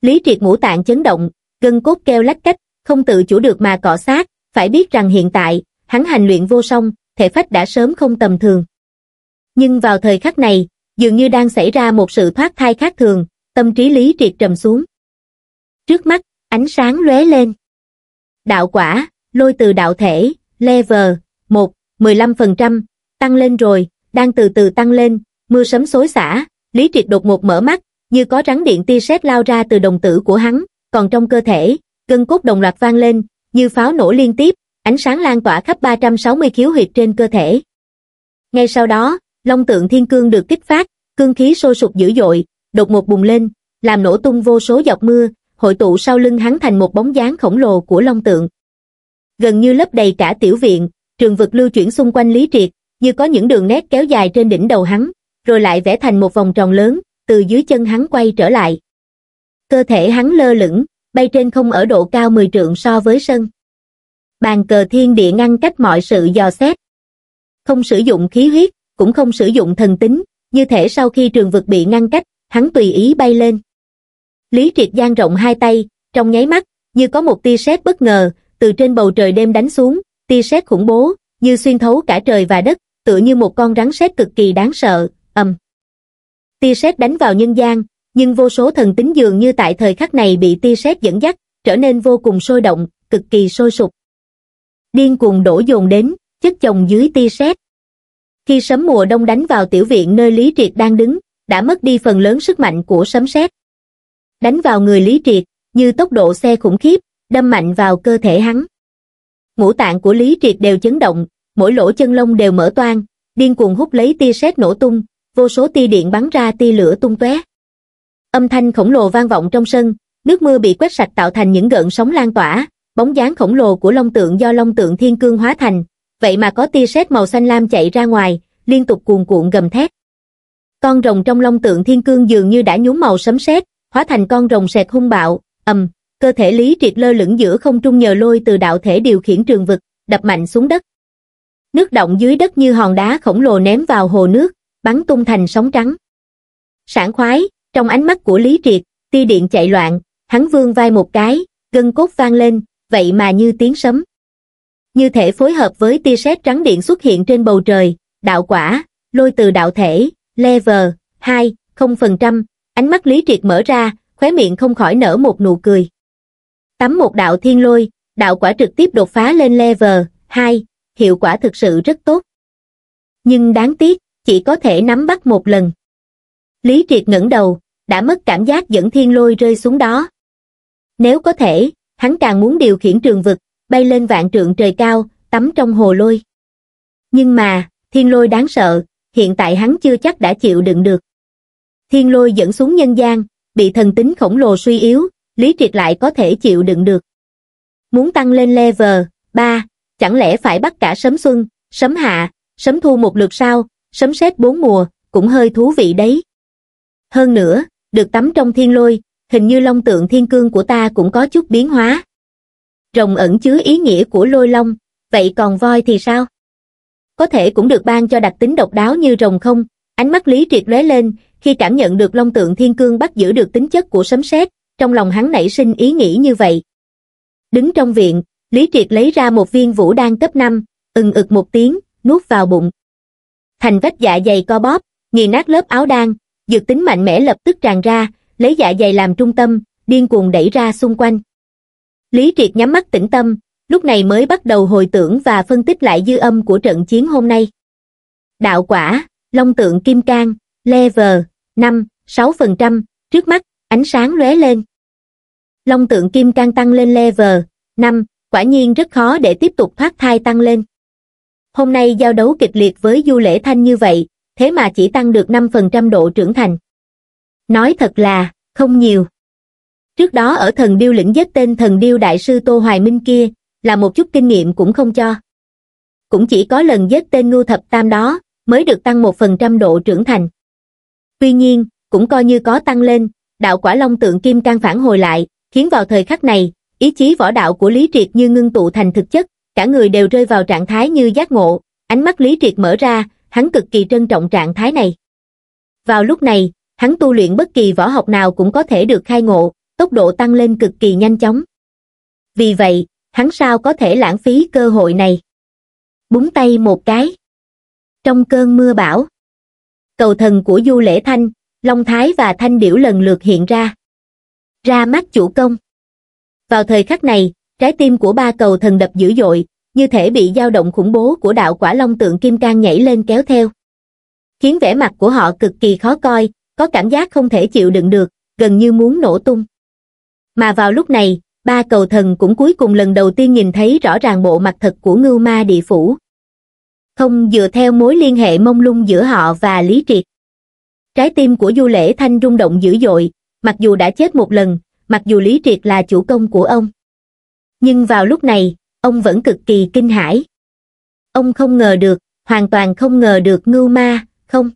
lý triệt ngũ tạng chấn động gân cốt keo lách cách không tự chủ được mà cọ sát phải biết rằng hiện tại hắn hành luyện vô song thể phách đã sớm không tầm thường nhưng vào thời khắc này dường như đang xảy ra một sự thoát thai khác thường tâm trí lý triệt trầm xuống trước mắt ánh sáng lóe lên đạo quả lôi từ đạo thể level một mười lăm phần trăm tăng lên rồi đang từ từ tăng lên mưa sấm xối xả Lý Triệt đột ngột mở mắt, như có rắn điện tia sét lao ra từ đồng tử của hắn, còn trong cơ thể, gân cốt đồng loạt vang lên, như pháo nổ liên tiếp, ánh sáng lan tỏa khắp 360 khiếu huyệt trên cơ thể. Ngay sau đó, long tượng thiên cương được kích phát, cương khí sôi sục dữ dội, đột ngột bùng lên, làm nổ tung vô số giọt mưa, hội tụ sau lưng hắn thành một bóng dáng khổng lồ của long tượng. Gần như lấp đầy cả tiểu viện, trường vực lưu chuyển xung quanh Lý Triệt, như có những đường nét kéo dài trên đỉnh đầu hắn, rồi lại vẽ thành một vòng tròn lớn, từ dưới chân hắn quay trở lại. Cơ thể hắn lơ lửng, bay trên không ở độ cao 10 trượng so với sân. Bàn cờ thiên địa ngăn cách mọi sự dò xét. Không sử dụng khí huyết, cũng không sử dụng thần tính, như thể sau khi trường vực bị ngăn cách, hắn tùy ý bay lên. Lý Triệt giang rộng hai tay, trong nháy mắt, như có một tia sét bất ngờ, từ trên bầu trời đêm đánh xuống, tia sét khủng bố, như xuyên thấu cả trời và đất, tựa như một con rắn sét cực kỳ đáng sợ, ầm tia sét đánh vào nhân gian nhưng vô số thần tính dường như tại thời khắc này bị tia sét dẫn dắt trở nên vô cùng sôi động cực kỳ sôi sục điên cuồng đổ dồn đến chất chồng dưới tia sét khi sấm mùa đông đánh vào tiểu viện nơi lý triệt đang đứng đã mất đi phần lớn sức mạnh của sấm sét đánh vào người lý triệt như tốc độ xe khủng khiếp đâm mạnh vào cơ thể hắn ngũ tạng của lý triệt đều chấn động mỗi lỗ chân lông đều mở toang điên cuồng hút lấy tia sét nổ tung vô số tia điện bắn ra tia lửa tung tóe. Âm thanh khổng lồ vang vọng trong sân, nước mưa bị quét sạch tạo thành những gợn sóng lan tỏa, bóng dáng khổng lồ của long tượng do long tượng thiên cương hóa thành, vậy mà có tia sét màu xanh lam chạy ra ngoài, liên tục cuồn cuộn gầm thét. Con rồng trong long tượng thiên cương dường như đã nhuốm màu sấm sét, hóa thành con rồng sệt hung bạo, ầm, cơ thể Lý Triệt lơ lửng giữa không trung nhờ lôi từ đạo thể điều khiển trường vực, đập mạnh xuống đất. Nước động dưới đất như hòn đá khổng lồ ném vào hồ nước, bắn tung thành sóng trắng sảng khoái trong ánh mắt của lý triệt tia điện chạy loạn hắn vươn vai một cái gân cốt vang lên vậy mà như tiếng sấm như thể phối hợp với tia sét trắng điện xuất hiện trên bầu trời đạo quả lôi từ đạo thể level hai không phần trăm ánh mắt lý triệt mở ra khóe miệng không khỏi nở một nụ cười tắm một đạo thiên lôi đạo quả trực tiếp đột phá lên level hai hiệu quả thực sự rất tốt nhưng đáng tiếc chỉ có thể nắm bắt một lần. Lý Triệt ngẩng đầu, đã mất cảm giác dẫn thiên lôi rơi xuống đó. Nếu có thể, hắn càng muốn điều khiển trường vực, bay lên vạn trượng trời cao, tắm trong hồ lôi. Nhưng mà, thiên lôi đáng sợ, hiện tại hắn chưa chắc đã chịu đựng được. Thiên lôi dẫn xuống nhân gian, bị thần tính khổng lồ suy yếu, Lý Triệt lại có thể chịu đựng được. Muốn tăng lên level 3, chẳng lẽ phải bắt cả sấm xuân, sấm hạ, sấm thu một lượt sao, sấm sét bốn mùa, cũng hơi thú vị đấy. Hơn nữa, được tắm trong thiên lôi, hình như long tượng thiên cương của ta cũng có chút biến hóa. Rồng ẩn chứa ý nghĩa của lôi long, vậy còn voi thì sao? Có thể cũng được ban cho đặc tính độc đáo như rồng không? Ánh mắt Lý Triệt lóe lên, khi cảm nhận được long tượng thiên cương bắt giữ được tính chất của sấm sét, trong lòng hắn nảy sinh ý nghĩ như vậy. Đứng trong viện, Lý Triệt lấy ra một viên vũ đan cấp 5, ừng ực một tiếng, nuốt vào bụng thành vách dạ dày co bóp nghiền nát lớp áo đan dược tính mạnh mẽ lập tức tràn ra lấy dạ dày làm trung tâm điên cuồng đẩy ra xung quanh lý triệt nhắm mắt tĩnh tâm lúc này mới bắt đầu hồi tưởng và phân tích lại dư âm của trận chiến hôm nay đạo quả long tượng kim cang level năm sáu phần trăm trước mắt ánh sáng lóe lên long tượng kim cang tăng lên level năm quả nhiên rất khó để tiếp tục thoát thai tăng lên hôm nay giao đấu kịch liệt với Du Lễ Thanh như vậy, thế mà chỉ tăng được 5% độ trưởng thành. Nói thật là, không nhiều. Trước đó ở thần điêu lĩnh giết tên thần điêu đại sư Tô Hoài Minh kia, là một chút kinh nghiệm cũng không cho. Cũng chỉ có lần giết tên ngưu thập tam đó, mới được tăng 1% độ trưởng thành. Tuy nhiên, cũng coi như có tăng lên, đạo quả long tượng kim can phản hồi lại, khiến vào thời khắc này, ý chí võ đạo của Lý Triệt như ngưng tụ thành thực chất, cả người đều rơi vào trạng thái như giác ngộ, ánh mắt Lý Triệt mở ra, hắn cực kỳ trân trọng trạng thái này. Vào lúc này, hắn tu luyện bất kỳ võ học nào cũng có thể được khai ngộ, tốc độ tăng lên cực kỳ nhanh chóng. Vì vậy, hắn sao có thể lãng phí cơ hội này. Búng tay một cái. Trong cơn mưa bão, cầu thần của Du Lễ Thanh, Long Thái và Thanh Điểu lần lượt hiện ra. Ra mắt chủ công. Vào thời khắc này, Trái tim của ba cầu thần đập dữ dội, như thể bị dao động khủng bố của đạo quả long tượng kim cang nhảy lên kéo theo. Khiến vẻ mặt của họ cực kỳ khó coi, có cảm giác không thể chịu đựng được, gần như muốn nổ tung. Mà vào lúc này, ba cầu thần cũng cuối cùng lần đầu tiên nhìn thấy rõ ràng bộ mặt thật của ngưu ma địa phủ. Không dựa theo mối liên hệ mông lung giữa họ và lý triệt. Trái tim của Du Lễ Thanh rung động dữ dội, mặc dù đã chết một lần, mặc dù lý triệt là chủ công của ông nhưng vào lúc này ông vẫn cực kỳ kinh hãi ông không ngờ được hoàn toàn không ngờ được ngưu ma không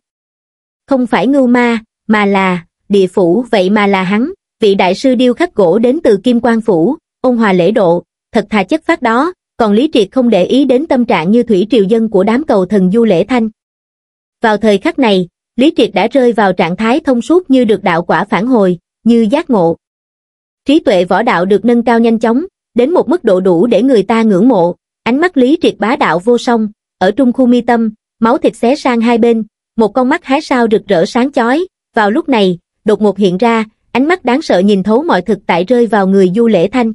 không phải ngưu ma mà là địa phủ vậy mà là hắn vị đại sư điêu khắc gỗ đến từ kim quan phủ ông hòa lễ độ thật thà chất phát đó còn lý triệt không để ý đến tâm trạng như thủy triều dân của đám cầu thần du lễ thanh vào thời khắc này lý triệt đã rơi vào trạng thái thông suốt như được đạo quả phản hồi như giác ngộ trí tuệ võ đạo được nâng cao nhanh chóng đến một mức độ đủ để người ta ngưỡng mộ, ánh mắt lý triệt bá đạo vô song, ở trung khu mi tâm, máu thịt xé sang hai bên, một con mắt hái sao rực rỡ sáng chói, vào lúc này, đột ngột hiện ra, ánh mắt đáng sợ nhìn thấu mọi thực tại rơi vào người du lễ thanh.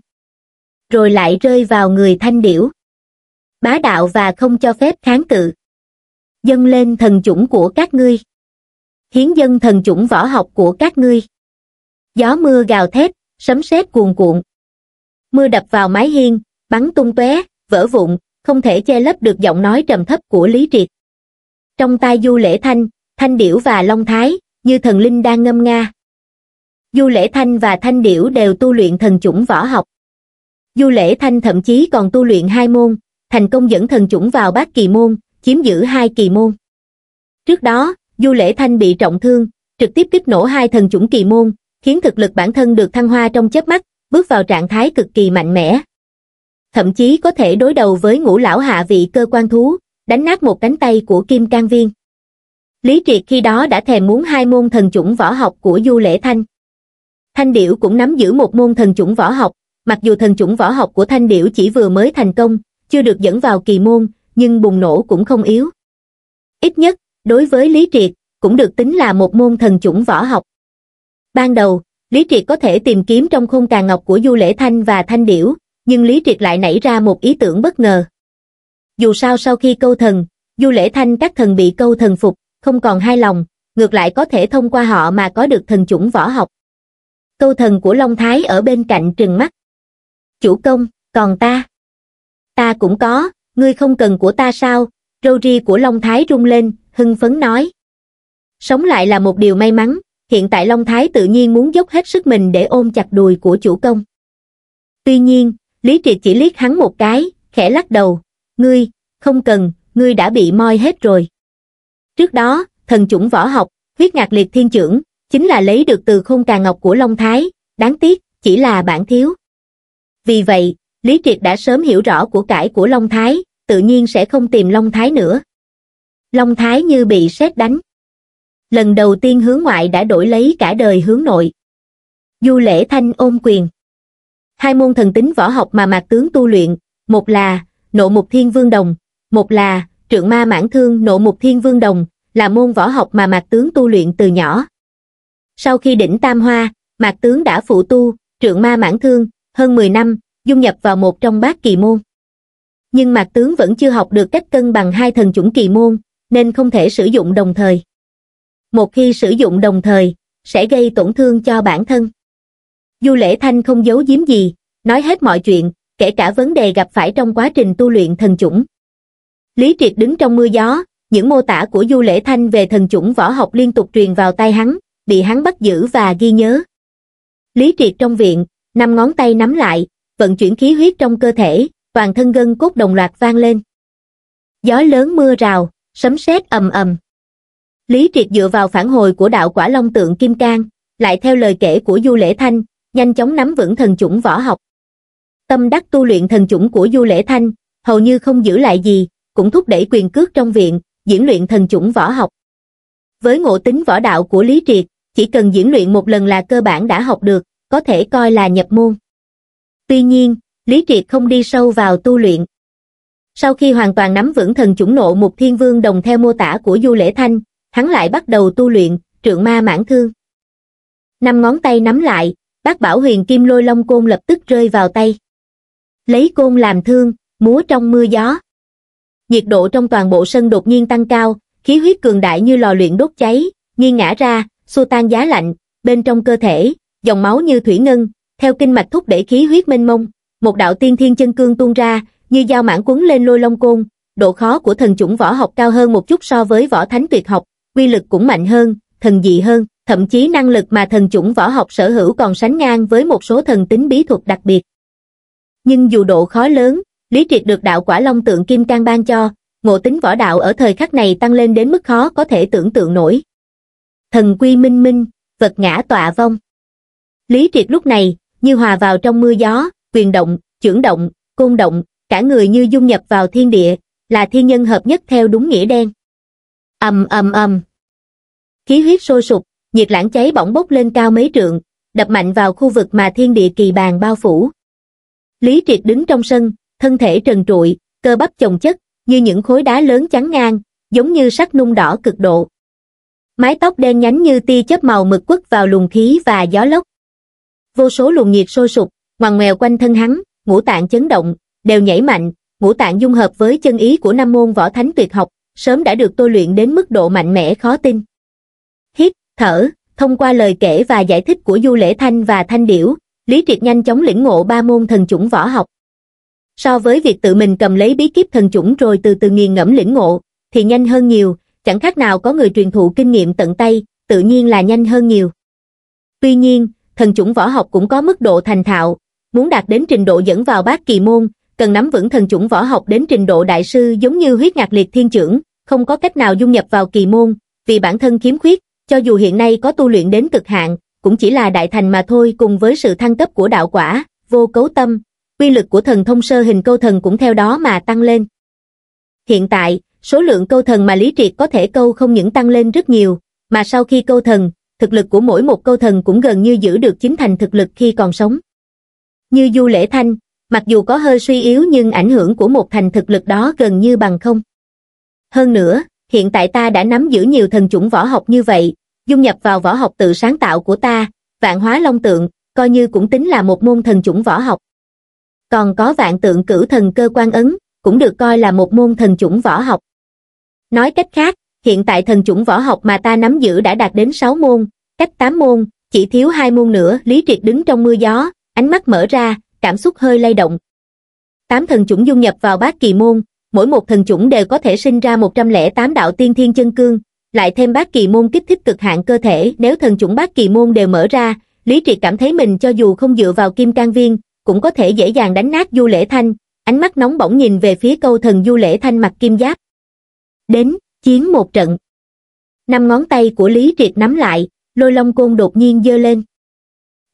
Rồi lại rơi vào người thanh điểu. Bá đạo và không cho phép kháng cự. Dâng lên thần chủng của các ngươi. Hiến dân thần chủng võ học của các ngươi. Gió mưa gào thét, sấm sét cuồn cuộn, mưa đập vào mái hiên bắn tung tóe vỡ vụn không thể che lấp được giọng nói trầm thấp của lý triệt trong tai du lễ thanh thanh điểu và long thái như thần linh đang ngâm nga du lễ thanh và thanh điểu đều tu luyện thần chủng võ học du lễ thanh thậm chí còn tu luyện hai môn thành công dẫn thần chủng vào bát kỳ môn chiếm giữ hai kỳ môn trước đó du lễ thanh bị trọng thương trực tiếp kích nổ hai thần chủng kỳ môn khiến thực lực bản thân được thăng hoa trong chớp mắt bước vào trạng thái cực kỳ mạnh mẽ. Thậm chí có thể đối đầu với ngũ lão hạ vị cơ quan thú, đánh nát một cánh tay của Kim Cang Viên. Lý Triệt khi đó đã thèm muốn hai môn thần chủng võ học của Du Lễ Thanh. Thanh Điểu cũng nắm giữ một môn thần chủng võ học, mặc dù thần chủng võ học của Thanh Điểu chỉ vừa mới thành công, chưa được dẫn vào kỳ môn, nhưng bùng nổ cũng không yếu. Ít nhất, đối với Lý Triệt, cũng được tính là một môn thần chủng võ học. Ban đầu, Lý Triệt có thể tìm kiếm trong khung tàn ngọc của Du Lễ Thanh và Thanh Điểu, nhưng Lý Triệt lại nảy ra một ý tưởng bất ngờ. Dù sao sau khi câu thần, Du Lễ Thanh các thần bị câu thần phục, không còn hai lòng, ngược lại có thể thông qua họ mà có được thần chủng võ học. Câu thần của Long Thái ở bên cạnh trừng mắt. Chủ công, còn ta? Ta cũng có, ngươi không cần của ta sao? Râu ri của Long Thái rung lên, hưng phấn nói. Sống lại là một điều may mắn, hiện tại Long Thái tự nhiên muốn dốc hết sức mình để ôm chặt đùi của chủ công. Tuy nhiên, Lý Triệt chỉ liếc hắn một cái, khẽ lắc đầu, ngươi, không cần, ngươi đã bị moi hết rồi. Trước đó, thần chủng võ học, huyết ngạc liệt thiên trưởng, chính là lấy được từ khôn cà ngọc của Long Thái, đáng tiếc, chỉ là bản thiếu. Vì vậy, Lý Triệt đã sớm hiểu rõ của cải của Long Thái, tự nhiên sẽ không tìm Long Thái nữa. Long Thái như bị sét đánh lần đầu tiên hướng ngoại đã đổi lấy cả đời hướng nội. Du lễ thanh ôm quyền Hai môn thần tính võ học mà mạc tướng tu luyện, một là nộ mục thiên vương đồng, một là trượng ma mãn thương nộ mục thiên vương đồng, là môn võ học mà mạc tướng tu luyện từ nhỏ. Sau khi đỉnh Tam Hoa, mạc tướng đã phụ tu, trượng ma mãn thương, hơn 10 năm, dung nhập vào một trong bát kỳ môn. Nhưng mạc tướng vẫn chưa học được cách cân bằng hai thần chủng kỳ môn, nên không thể sử dụng đồng thời một khi sử dụng đồng thời, sẽ gây tổn thương cho bản thân. Du Lễ Thanh không giấu giếm gì, nói hết mọi chuyện, kể cả vấn đề gặp phải trong quá trình tu luyện thần chủng. Lý Triệt đứng trong mưa gió, những mô tả của Du Lễ Thanh về thần chủng võ học liên tục truyền vào tay hắn, bị hắn bắt giữ và ghi nhớ. Lý Triệt trong viện, năm ngón tay nắm lại, vận chuyển khí huyết trong cơ thể, toàn thân gân cốt đồng loạt vang lên. Gió lớn mưa rào, sấm sét ầm ầm. Lý Triệt dựa vào phản hồi của đạo quả long tượng Kim Cang, lại theo lời kể của Du Lễ Thanh, nhanh chóng nắm vững thần chủng võ học. Tâm đắc tu luyện thần chủng của Du Lễ Thanh, hầu như không giữ lại gì, cũng thúc đẩy quyền cước trong viện, diễn luyện thần chủng võ học. Với ngộ tính võ đạo của Lý Triệt, chỉ cần diễn luyện một lần là cơ bản đã học được, có thể coi là nhập môn. Tuy nhiên, Lý Triệt không đi sâu vào tu luyện. Sau khi hoàn toàn nắm vững thần chủng nộ mục thiên vương đồng theo mô tả của Du Lễ Thanh, hắn lại bắt đầu tu luyện, trượng ma mãn thương. Năm ngón tay nắm lại, bác bảo huyền kim lôi long côn lập tức rơi vào tay. Lấy côn làm thương, múa trong mưa gió. Nhiệt độ trong toàn bộ sân đột nhiên tăng cao, khí huyết cường đại như lò luyện đốt cháy, nghiêng ngã ra, xua tan giá lạnh, bên trong cơ thể, dòng máu như thủy ngân, theo kinh mạch thúc đẩy khí huyết mênh mông, một đạo tiên thiên chân cương tuôn ra, như dao mãn quấn lên lôi long côn, độ khó của thần chủng võ học cao hơn một chút so với võ thánh tuyệt học, quy lực cũng mạnh hơn, thần dị hơn, thậm chí năng lực mà thần chủng võ học sở hữu còn sánh ngang với một số thần tính bí thuật đặc biệt. Nhưng dù độ khó lớn, Lý Triệt được đạo quả long tượng kim cang ban cho, ngộ tính võ đạo ở thời khắc này tăng lên đến mức khó có thể tưởng tượng nổi. Thần quy minh minh, vật ngã tọa vong. Lý Triệt lúc này, như hòa vào trong mưa gió, quyền động, chưởng động, côn động, cả người như dung nhập vào thiên địa, là thiên nhân hợp nhất theo đúng nghĩa đen ầm ầm ầm khí huyết sôi sục nhiệt lãng cháy bỗng bốc lên cao mấy trượng đập mạnh vào khu vực mà thiên địa kỳ bàn bao phủ lý triệt đứng trong sân thân thể trần trụi cơ bắp chồng chất như những khối đá lớn chắn ngang giống như sắc nung đỏ cực độ mái tóc đen nhánh như tia chớp màu mực quất vào luồng khí và gió lốc vô số luồng nhiệt sôi sục ngoằn ngoèo quanh thân hắn ngũ tạng chấn động đều nhảy mạnh ngũ tạng dung hợp với chân ý của năm môn võ thánh tuyệt học sớm đã được tôi luyện đến mức độ mạnh mẽ khó tin. Hít, thở, thông qua lời kể và giải thích của Du Lễ Thanh và Thanh Điểu, Lý Triệt nhanh chóng lĩnh ngộ ba môn thần chủng võ học. So với việc tự mình cầm lấy bí kíp thần chủng rồi từ từ nghiền ngẫm lĩnh ngộ, thì nhanh hơn nhiều, chẳng khác nào có người truyền thụ kinh nghiệm tận tay, tự nhiên là nhanh hơn nhiều. Tuy nhiên, thần chủng võ học cũng có mức độ thành thạo, muốn đạt đến trình độ dẫn vào bát kỳ môn, cần nắm vững thần chủng võ học đến trình độ đại sư giống như huyết ngạc liệt thiên trưởng, không có cách nào dung nhập vào kỳ môn, vì bản thân khiếm khuyết, cho dù hiện nay có tu luyện đến cực hạn, cũng chỉ là đại thành mà thôi cùng với sự thăng cấp của đạo quả, vô cấu tâm, quy lực của thần thông sơ hình câu thần cũng theo đó mà tăng lên. Hiện tại, số lượng câu thần mà Lý Triệt có thể câu không những tăng lên rất nhiều, mà sau khi câu thần, thực lực của mỗi một câu thần cũng gần như giữ được chính thành thực lực khi còn sống. Như Du Lễ Thanh, mặc dù có hơi suy yếu nhưng ảnh hưởng của một thành thực lực đó gần như bằng không. Hơn nữa, hiện tại ta đã nắm giữ nhiều thần chủng võ học như vậy, dung nhập vào võ học tự sáng tạo của ta, vạn hóa long tượng, coi như cũng tính là một môn thần chủng võ học. Còn có vạn tượng cử thần cơ quan ấn, cũng được coi là một môn thần chủng võ học. Nói cách khác, hiện tại thần chủng võ học mà ta nắm giữ đã đạt đến 6 môn, cách 8 môn, chỉ thiếu hai môn nữa, Lý Triệt đứng trong mưa gió, ánh mắt mở ra, cảm xúc hơi lay động. Tám thần chủng dung nhập vào bát kỳ môn, mỗi một thần chủng đều có thể sinh ra 108 đạo tiên thiên chân cương, lại thêm bát kỳ môn kích thích cực hạn cơ thể, nếu thần chủng bát kỳ môn đều mở ra, Lý Triệt cảm thấy mình cho dù không dựa vào kim can viên, cũng có thể dễ dàng đánh nát Du Lễ Thanh, ánh mắt nóng bỏng nhìn về phía câu thần Du Lễ Thanh mặt kim giáp. Đến, chiến một trận. Năm ngón tay của Lý Triệt nắm lại, lôi long côn đột nhiên dơ lên.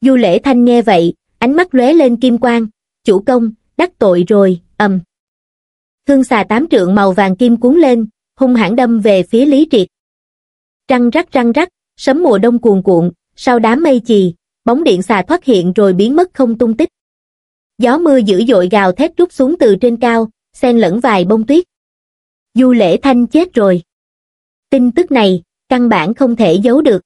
Du Lễ Thanh nghe vậy, ánh mắt lóe lên kim quang chủ công đắc tội rồi ầm thương xà tám trượng màu vàng kim cuốn lên hung hãn đâm về phía lý triệt răng rắc răng rắc sấm mùa đông cuồn cuộn sau đám mây chì bóng điện xà thoát hiện rồi biến mất không tung tích gió mưa dữ dội gào thét rút xuống từ trên cao xen lẫn vài bông tuyết du lễ thanh chết rồi tin tức này căn bản không thể giấu được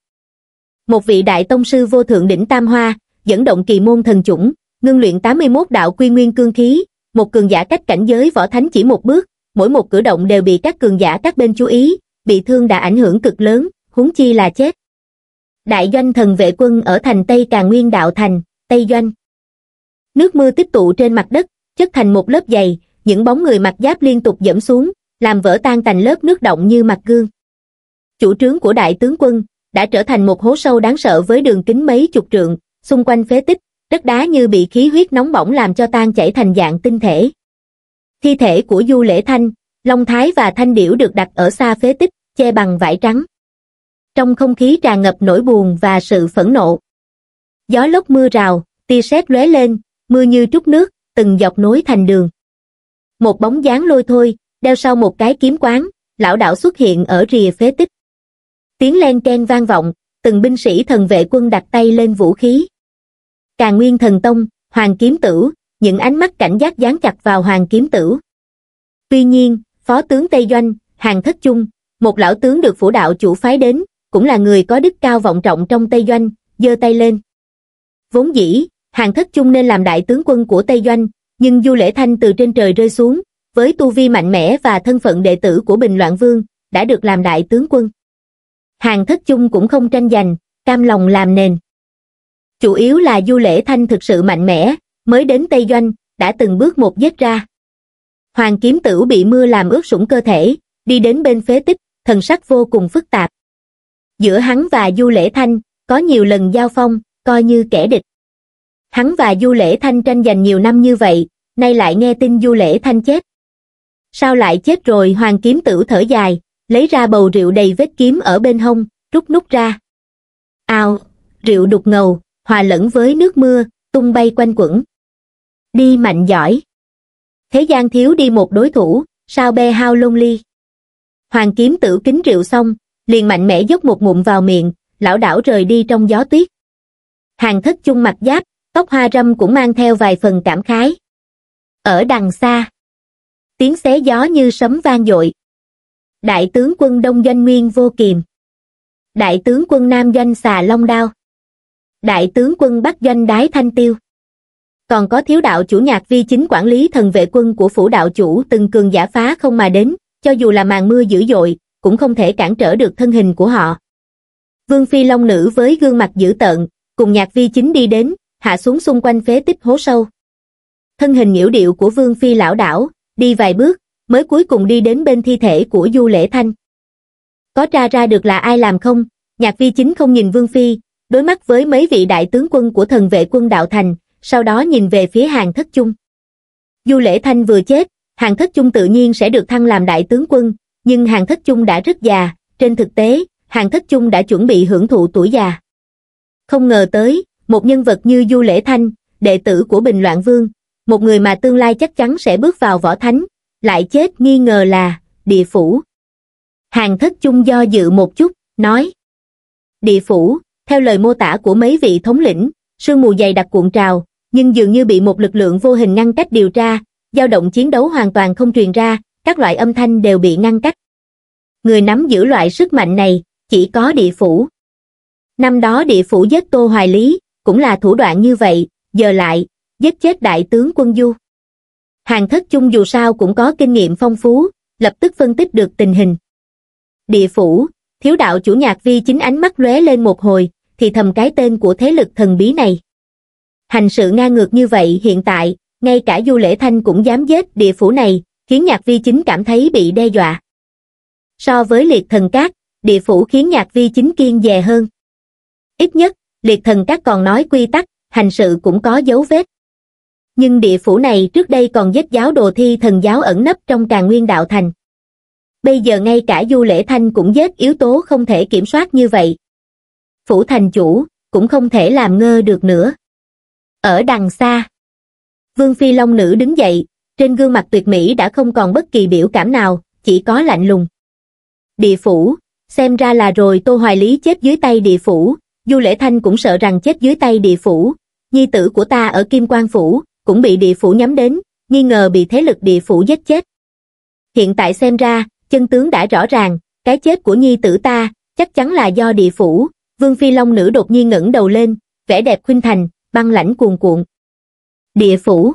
một vị đại tông sư vô thượng đỉnh tam hoa dẫn động kỳ môn thần chủng, ngưng luyện 81 đạo quy nguyên cương khí, một cường giả cách cảnh giới võ thánh chỉ một bước, mỗi một cử động đều bị các cường giả các bên chú ý, bị thương đã ảnh hưởng cực lớn, huống chi là chết. Đại doanh thần vệ quân ở thành Tây Càng Nguyên Đạo Thành, Tây Doanh. Nước mưa tích tụ trên mặt đất, chất thành một lớp dày, những bóng người mặc giáp liên tục dẫm xuống, làm vỡ tan thành lớp nước động như mặt gương. Chủ trướng của đại tướng quân đã trở thành một hố sâu đáng sợ với đường kính mấy chục trượng, xung quanh phế tích, đất đá như bị khí huyết nóng bỏng làm cho tan chảy thành dạng tinh thể. Thi thể của Du Lễ Thanh, Long Thái và Thanh Điểu được đặt ở xa phế tích, che bằng vải trắng. Trong không khí tràn ngập nỗi buồn và sự phẫn nộ. Gió lốc mưa rào, tia sét lóe lên, mưa như trút nước, từng dọc nối thành đường. Một bóng dáng lôi thôi, đeo sau một cái kiếm quán, lão đảo xuất hiện ở rìa phế tích. Tiếng len ken vang vọng, từng binh sĩ thần vệ quân đặt tay lên vũ khí càng nguyên thần tông hoàng kiếm tử những ánh mắt cảnh giác dán chặt vào hoàng kiếm tử tuy nhiên phó tướng tây doanh hàng thất trung, một lão tướng được phủ đạo chủ phái đến cũng là người có đức cao vọng trọng trong tây doanh giơ tay lên vốn dĩ hàng thất trung nên làm đại tướng quân của tây doanh nhưng du lễ thanh từ trên trời rơi xuống với tu vi mạnh mẽ và thân phận đệ tử của bình loạn vương đã được làm đại tướng quân hàng thất trung cũng không tranh giành cam lòng làm nền chủ yếu là du lễ thanh thực sự mạnh mẽ mới đến tây doanh đã từng bước một dứt ra hoàng kiếm tửu bị mưa làm ướt sũng cơ thể đi đến bên phế tích thần sắc vô cùng phức tạp giữa hắn và du lễ thanh có nhiều lần giao phong coi như kẻ địch hắn và du lễ thanh tranh giành nhiều năm như vậy nay lại nghe tin du lễ thanh chết sao lại chết rồi hoàng kiếm tửu thở dài lấy ra bầu rượu đầy vết kiếm ở bên hông rút nút ra ao rượu đục ngầu hòa lẫn với nước mưa, tung bay quanh quẩn. Đi mạnh giỏi. Thế gian thiếu đi một đối thủ, sao bê hao lông ly. Hoàng kiếm tử kính rượu xong, liền mạnh mẽ dốc một ngụm vào miệng, lão đảo rời đi trong gió tuyết. Hàng thất chung mặt giáp, tóc hoa râm cũng mang theo vài phần cảm khái. Ở đằng xa, tiếng xé gió như sấm vang dội. Đại tướng quân Đông Doanh Nguyên vô kiềm. Đại tướng quân Nam Doanh xà long đao đại tướng quân Bắc Doanh Đái Thanh Tiêu. Còn có thiếu đạo chủ nhạc vi chính quản lý thần vệ quân của phủ đạo chủ từng cường giả phá không mà đến, cho dù là màn mưa dữ dội, cũng không thể cản trở được thân hình của họ. Vương Phi Long Nữ với gương mặt dữ tợn, cùng nhạc vi chính đi đến, hạ xuống xung quanh phế tích hố sâu. Thân hình nhiễu điệu của Vương Phi lão đảo, đi vài bước, mới cuối cùng đi đến bên thi thể của Du Lễ Thanh. Có tra ra được là ai làm không? Nhạc vi chính không nhìn Vương Phi, đối mắt với mấy vị đại tướng quân của thần vệ quân đạo thành, sau đó nhìn về phía hàng thất chung. Du Lễ Thanh vừa chết, hàng thất chung tự nhiên sẽ được thăng làm đại tướng quân, nhưng hàng thất chung đã rất già, trên thực tế, hàng thất chung đã chuẩn bị hưởng thụ tuổi già. Không ngờ tới, một nhân vật như Du Lễ Thanh, đệ tử của Bình Loạn Vương, một người mà tương lai chắc chắn sẽ bước vào võ thánh, lại chết nghi ngờ là địa phủ. Hàng thất chung do dự một chút, nói Địa phủ, theo lời mô tả của mấy vị thống lĩnh, sương mù dày đặc cuộn trào, nhưng dường như bị một lực lượng vô hình ngăn cách điều tra, dao động chiến đấu hoàn toàn không truyền ra, các loại âm thanh đều bị ngăn cách. Người nắm giữ loại sức mạnh này, chỉ có địa phủ. Năm đó địa phủ giết Tô Hoài Lý, cũng là thủ đoạn như vậy, giờ lại, giết chết đại tướng quân Du. Hàng thất chung dù sao cũng có kinh nghiệm phong phú, lập tức phân tích được tình hình. Địa phủ, thiếu đạo chủ nhạc vi chính ánh mắt lóe lên một hồi, thì thầm cái tên của thế lực thần bí này. Hành sự ngang ngược như vậy hiện tại, ngay cả Du Lễ Thanh cũng dám giết địa phủ này, khiến Nhạc Vi Chính cảm thấy bị đe dọa. So với liệt thần cát, địa phủ khiến Nhạc Vi Chính kiên dè hơn. Ít nhất, liệt thần cát còn nói quy tắc, hành sự cũng có dấu vết. Nhưng địa phủ này trước đây còn giết giáo đồ thi thần giáo ẩn nấp trong càng nguyên đạo thành. Bây giờ ngay cả Du Lễ Thanh cũng giết yếu tố không thể kiểm soát như vậy, phủ thành chủ, cũng không thể làm ngơ được nữa. Ở đằng xa, Vương Phi Long Nữ đứng dậy, trên gương mặt tuyệt mỹ đã không còn bất kỳ biểu cảm nào, chỉ có lạnh lùng. Địa phủ, xem ra là rồi Tô Hoài Lý chết dưới tay địa phủ, Du Lễ Thanh cũng sợ rằng chết dưới tay địa phủ, nhi tử của ta ở Kim Quang Phủ, cũng bị địa phủ nhắm đến, nghi ngờ bị thế lực địa phủ giết chết. Hiện tại xem ra, chân tướng đã rõ ràng, cái chết của nhi tử ta, chắc chắn là do địa phủ, Vương Phi Long nữ đột nhiên ngẩng đầu lên, vẻ đẹp khuynh thành, băng lãnh cuồn cuộn. Địa phủ.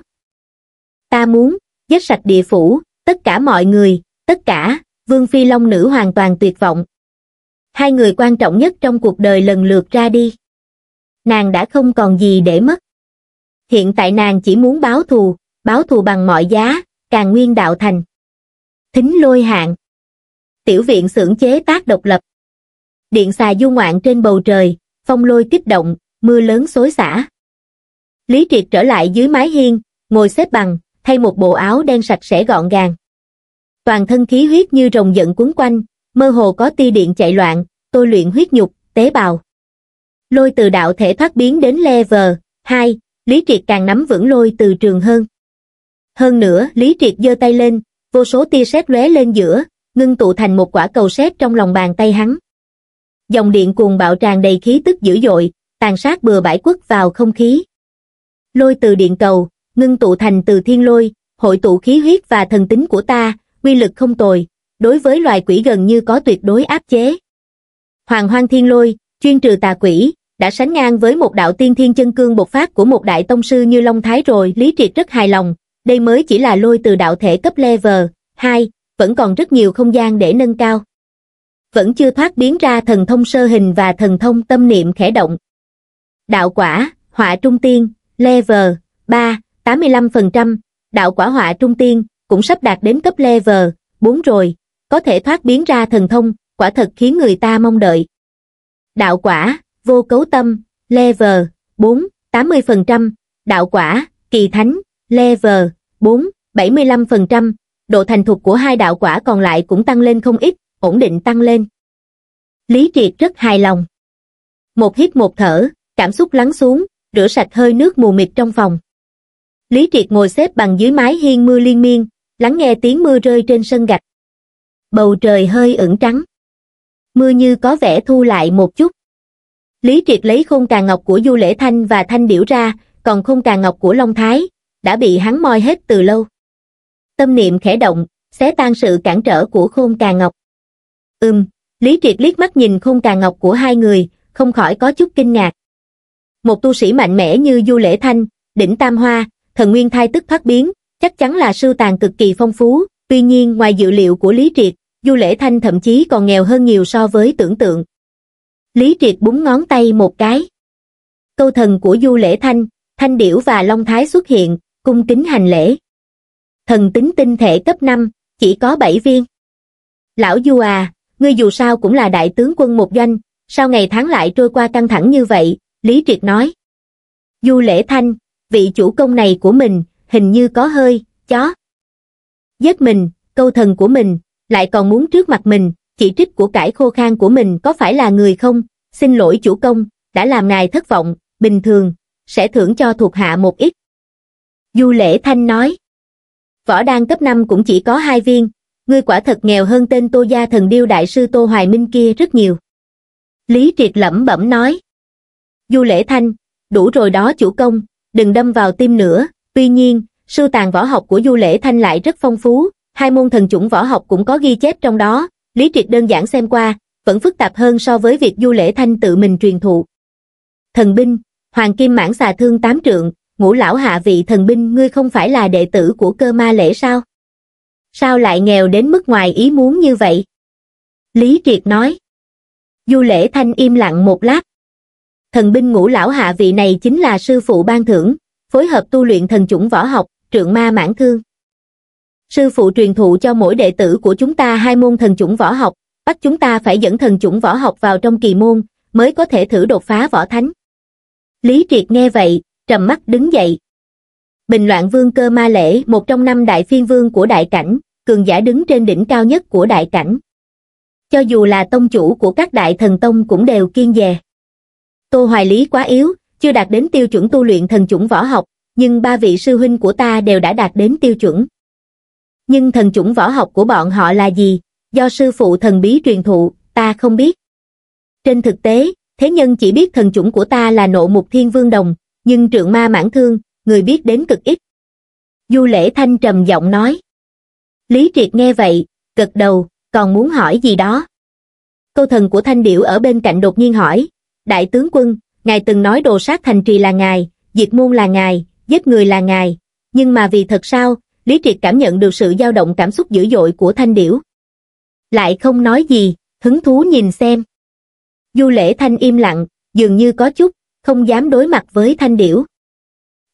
Ta muốn, giết sạch địa phủ, tất cả mọi người, tất cả, Vương Phi Long nữ hoàn toàn tuyệt vọng. Hai người quan trọng nhất trong cuộc đời lần lượt ra đi. Nàng đã không còn gì để mất. Hiện tại nàng chỉ muốn báo thù, báo thù bằng mọi giá, càng nguyên đạo thành. Thính lôi hạng. Tiểu viện xưởng chế tác độc lập điện xà du ngoạn trên bầu trời, phong lôi kích động, mưa lớn xối xả. Lý Triệt trở lại dưới mái hiên, ngồi xếp bằng, thay một bộ áo đen sạch sẽ gọn gàng. Toàn thân khí huyết như rồng giận cuốn quanh, mơ hồ có tia điện chạy loạn, tôi luyện huyết nhục, tế bào. Lôi từ đạo thể thoát biến đến level 2, Lý Triệt càng nắm vững lôi từ trường hơn. Hơn nữa, Lý Triệt giơ tay lên, vô số tia sét lóe lên giữa, ngưng tụ thành một quả cầu sét trong lòng bàn tay hắn dòng điện cuồng bạo tràn đầy khí tức dữ dội, tàn sát bừa bãi quất vào không khí. Lôi từ điện cầu, ngưng tụ thành từ thiên lôi, hội tụ khí huyết và thần tính của ta, quy lực không tồi, đối với loài quỷ gần như có tuyệt đối áp chế. Hoàng hoang thiên lôi, chuyên trừ tà quỷ, đã sánh ngang với một đạo tiên thiên chân cương bộc phát của một đại tông sư như Long Thái rồi, Lý Triệt rất hài lòng, đây mới chỉ là lôi từ đạo thể cấp level 2, vẫn còn rất nhiều không gian để nâng cao vẫn chưa thoát biến ra thần thông sơ hình và thần thông tâm niệm khẽ động. Đạo quả, họa trung tiên, level 3, 85%, đạo quả họa trung tiên cũng sắp đạt đến cấp level 4 rồi, có thể thoát biến ra thần thông, quả thật khiến người ta mong đợi. Đạo quả, vô cấu tâm, level 4, 80%, đạo quả, kỳ thánh, level 4, 75%, độ thành thục của hai đạo quả còn lại cũng tăng lên không ít, ổn định tăng lên. Lý Triệt rất hài lòng. Một hít một thở, cảm xúc lắng xuống, rửa sạch hơi nước mù mịt trong phòng. Lý Triệt ngồi xếp bằng dưới mái hiên mưa liên miên, lắng nghe tiếng mưa rơi trên sân gạch. Bầu trời hơi ửng trắng. Mưa như có vẻ thu lại một chút. Lý Triệt lấy khôn cà ngọc của Du Lễ Thanh và Thanh Điểu ra, còn khôn cà ngọc của Long Thái, đã bị hắn moi hết từ lâu. Tâm niệm khẽ động, xé tan sự cản trở của khôn cà ngọc. Ừm, Lý Triệt liếc mắt nhìn không cà ngọc của hai người, không khỏi có chút kinh ngạc. Một tu sĩ mạnh mẽ như Du Lễ Thanh, đỉnh Tam Hoa, thần nguyên thai tức thoát biến, chắc chắn là sưu tàn cực kỳ phong phú, tuy nhiên ngoài dự liệu của Lý Triệt, Du Lễ Thanh thậm chí còn nghèo hơn nhiều so với tưởng tượng. Lý Triệt búng ngón tay một cái. Câu thần của Du Lễ Thanh, Thanh Điểu và Long Thái xuất hiện, cung kính hành lễ. Thần tính tinh thể cấp 5, chỉ có 7 viên. Lão Du à, ngươi dù sao cũng là đại tướng quân một doanh, sao ngày tháng lại trôi qua căng thẳng như vậy, Lý Triệt nói. Du Lễ Thanh, vị chủ công này của mình, hình như có hơi, chó. Giết mình, câu thần của mình, lại còn muốn trước mặt mình, chỉ trích của cải khô khan của mình có phải là người không? Xin lỗi chủ công, đã làm ngài thất vọng, bình thường, sẽ thưởng cho thuộc hạ một ít. Du Lễ Thanh nói. Võ đan cấp 5 cũng chỉ có hai viên, ngươi quả thật nghèo hơn tên tô gia thần điêu đại sư tô hoài minh kia rất nhiều. Lý triệt lẩm bẩm nói. Du lễ thanh, đủ rồi đó chủ công, đừng đâm vào tim nữa, tuy nhiên, sư tàn võ học của du lễ thanh lại rất phong phú, hai môn thần chủng võ học cũng có ghi chép trong đó, Lý triệt đơn giản xem qua, vẫn phức tạp hơn so với việc du lễ thanh tự mình truyền thụ. Thần binh, hoàng kim mãn xà thương tám trượng, ngũ lão hạ vị thần binh ngươi không phải là đệ tử của cơ ma lễ sao? sao lại nghèo đến mức ngoài ý muốn như vậy? Lý Triệt nói. Du lễ thanh im lặng một lát. Thần binh ngũ lão hạ vị này chính là sư phụ ban thưởng, phối hợp tu luyện thần chủng võ học, trượng ma mãn thương. Sư phụ truyền thụ cho mỗi đệ tử của chúng ta hai môn thần chủng võ học, bắt chúng ta phải dẫn thần chủng võ học vào trong kỳ môn, mới có thể thử đột phá võ thánh. Lý Triệt nghe vậy, trầm mắt đứng dậy, bình loạn vương cơ ma lễ một trong năm đại phiên vương của đại cảnh cường giả đứng trên đỉnh cao nhất của đại cảnh cho dù là tông chủ của các đại thần tông cũng đều kiên dè tô hoài lý quá yếu chưa đạt đến tiêu chuẩn tu luyện thần chủng võ học nhưng ba vị sư huynh của ta đều đã đạt đến tiêu chuẩn nhưng thần chủng võ học của bọn họ là gì do sư phụ thần bí truyền thụ ta không biết trên thực tế thế nhân chỉ biết thần chủng của ta là nộ mục thiên vương đồng nhưng trượng ma mãn thương người biết đến cực ít. Du Lễ Thanh trầm giọng nói. Lý Triệt nghe vậy, gật đầu, còn muốn hỏi gì đó. Câu thần của Thanh điệu ở bên cạnh đột nhiên hỏi, Đại tướng quân, ngài từng nói đồ sát thành trì là ngài, diệt môn là ngài, giết người là ngài, nhưng mà vì thật sao, Lý Triệt cảm nhận được sự dao động cảm xúc dữ dội của Thanh điệu, Lại không nói gì, hứng thú nhìn xem. Du Lễ Thanh im lặng, dường như có chút, không dám đối mặt với Thanh Điểu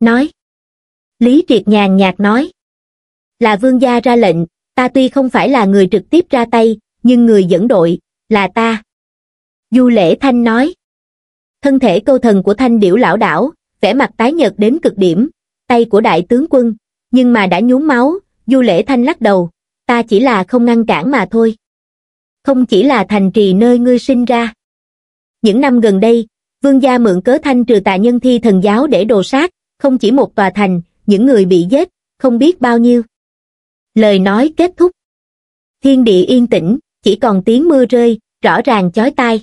nói. Lý Triệt nhàn nhạt nói. Là vương gia ra lệnh, ta tuy không phải là người trực tiếp ra tay, nhưng người dẫn đội, là ta. Du lễ Thanh nói. Thân thể câu thần của Thanh điểu lão đảo, vẻ mặt tái nhợt đến cực điểm, tay của đại tướng quân, nhưng mà đã nhuốm máu, du lễ Thanh lắc đầu, ta chỉ là không ngăn cản mà thôi. Không chỉ là thành trì nơi ngươi sinh ra. Những năm gần đây, vương gia mượn cớ thanh trừ tà nhân thi thần giáo để đồ sát, không chỉ một tòa thành, những người bị giết, không biết bao nhiêu. Lời nói kết thúc. Thiên địa yên tĩnh, chỉ còn tiếng mưa rơi, rõ ràng chói tai.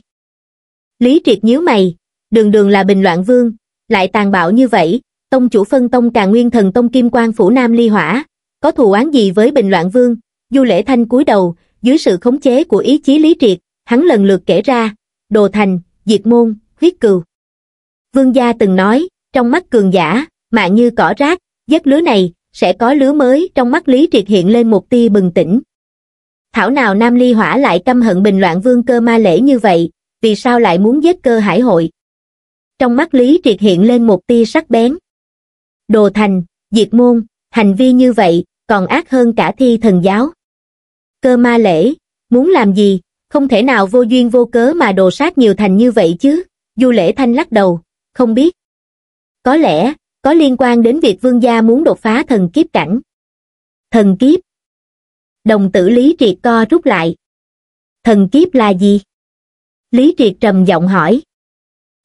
Lý triệt nhíu mày, đường đường là bình loạn vương, lại tàn bạo như vậy, tông chủ phân tông càng nguyên thần tông kim quan phủ nam ly hỏa, có thù oán gì với bình loạn vương, du lễ thanh cúi đầu, dưới sự khống chế của ý chí lý triệt, hắn lần lượt kể ra, đồ thành, diệt môn, huyết cừu. Vương gia từng nói, trong mắt cường giả mạng như cỏ rác giấc lứa này sẽ có lứa mới trong mắt lý triệt hiện lên một tia bừng tỉnh thảo nào nam ly hỏa lại căm hận bình loạn vương cơ ma lễ như vậy vì sao lại muốn giết cơ hải hội trong mắt lý triệt hiện lên một tia sắc bén đồ thành diệt môn hành vi như vậy còn ác hơn cả thi thần giáo cơ ma lễ muốn làm gì không thể nào vô duyên vô cớ mà đồ sát nhiều thành như vậy chứ du lễ thanh lắc đầu không biết có lẽ có liên quan đến việc vương gia muốn đột phá thần kiếp cảnh thần kiếp đồng tử lý triệt co rút lại thần kiếp là gì lý triệt trầm giọng hỏi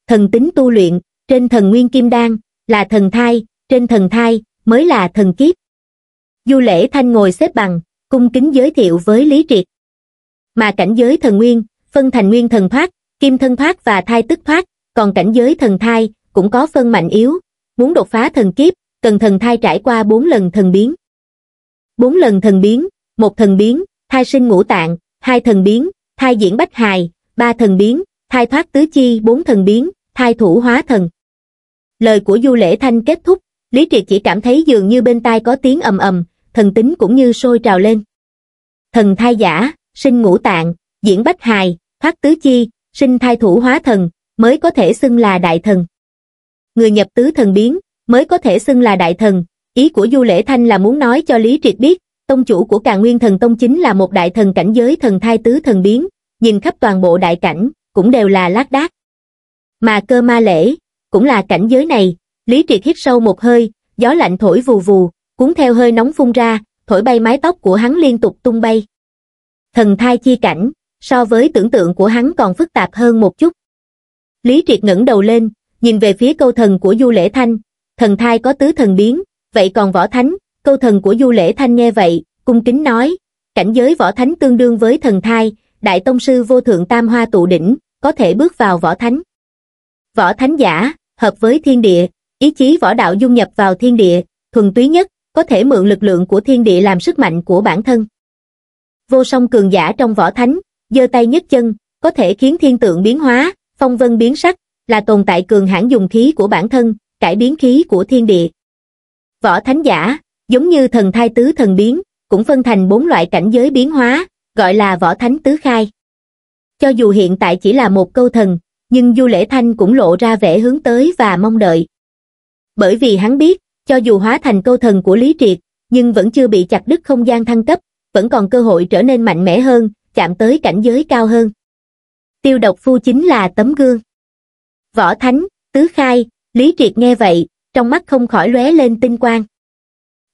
thần tính tu luyện trên thần nguyên kim đan là thần thai trên thần thai mới là thần kiếp du lễ thanh ngồi xếp bằng cung kính giới thiệu với lý triệt mà cảnh giới thần nguyên phân thành nguyên thần thoát kim thân thoát và thai tức thoát còn cảnh giới thần thai cũng có phân mạnh yếu, muốn đột phá thần kiếp, cần thần thai trải qua bốn lần thần biến. Bốn lần thần biến, một thần biến, thai sinh ngũ tạng, hai thần biến, thai diễn bách hài, ba thần biến, thai thoát tứ chi bốn thần biến, thai thủ hóa thần. Lời của Du Lễ Thanh kết thúc, Lý Triệt chỉ cảm thấy dường như bên tai có tiếng ầm ầm, thần tính cũng như sôi trào lên. Thần thai giả, sinh ngũ tạng, diễn bách hài, thoát tứ chi, sinh thai thủ hóa thần, mới có thể xưng là đại thần người nhập tứ thần biến, mới có thể xưng là đại thần. Ý của Du Lễ Thanh là muốn nói cho Lý Triệt biết, tông chủ của Càn Nguyên Thần Tông chính là một đại thần cảnh giới thần thai tứ thần biến, nhìn khắp toàn bộ đại cảnh, cũng đều là lác đác. Mà cơ ma lễ, cũng là cảnh giới này, Lý Triệt hít sâu một hơi, gió lạnh thổi vù vù, cuốn theo hơi nóng phun ra, thổi bay mái tóc của hắn liên tục tung bay. Thần thai chi cảnh, so với tưởng tượng của hắn còn phức tạp hơn một chút. Lý Triệt ngẩng đầu lên, nhìn về phía câu thần của Du Lễ Thanh, thần thai có tứ thần biến, vậy còn võ thánh, câu thần của Du Lễ Thanh nghe vậy, cung kính nói, cảnh giới võ thánh tương đương với thần thai, đại tông sư vô thượng tam hoa tụ đỉnh, có thể bước vào võ thánh. Võ thánh giả, hợp với thiên địa, ý chí võ đạo dung nhập vào thiên địa, thuần túy nhất, có thể mượn lực lượng của thiên địa làm sức mạnh của bản thân. Vô song cường giả trong võ thánh, giơ tay nhất chân, có thể khiến thiên tượng biến hóa, phong vân biến sắc, là tồn tại cường hãn dùng khí của bản thân, cải biến khí của thiên địa. Võ thánh giả, giống như thần thai tứ thần biến, cũng phân thành bốn loại cảnh giới biến hóa, gọi là võ thánh tứ khai. Cho dù hiện tại chỉ là một câu thần, nhưng Du Lễ Thanh cũng lộ ra vẻ hướng tới và mong đợi. Bởi vì hắn biết, cho dù hóa thành câu thần của Lý Triệt, nhưng vẫn chưa bị chặt đứt không gian thăng cấp, vẫn còn cơ hội trở nên mạnh mẽ hơn, chạm tới cảnh giới cao hơn. Tiêu độc phu chính là tấm gương võ thánh, tứ khai, Lý Triệt nghe vậy, trong mắt không khỏi lóe lên tinh quang.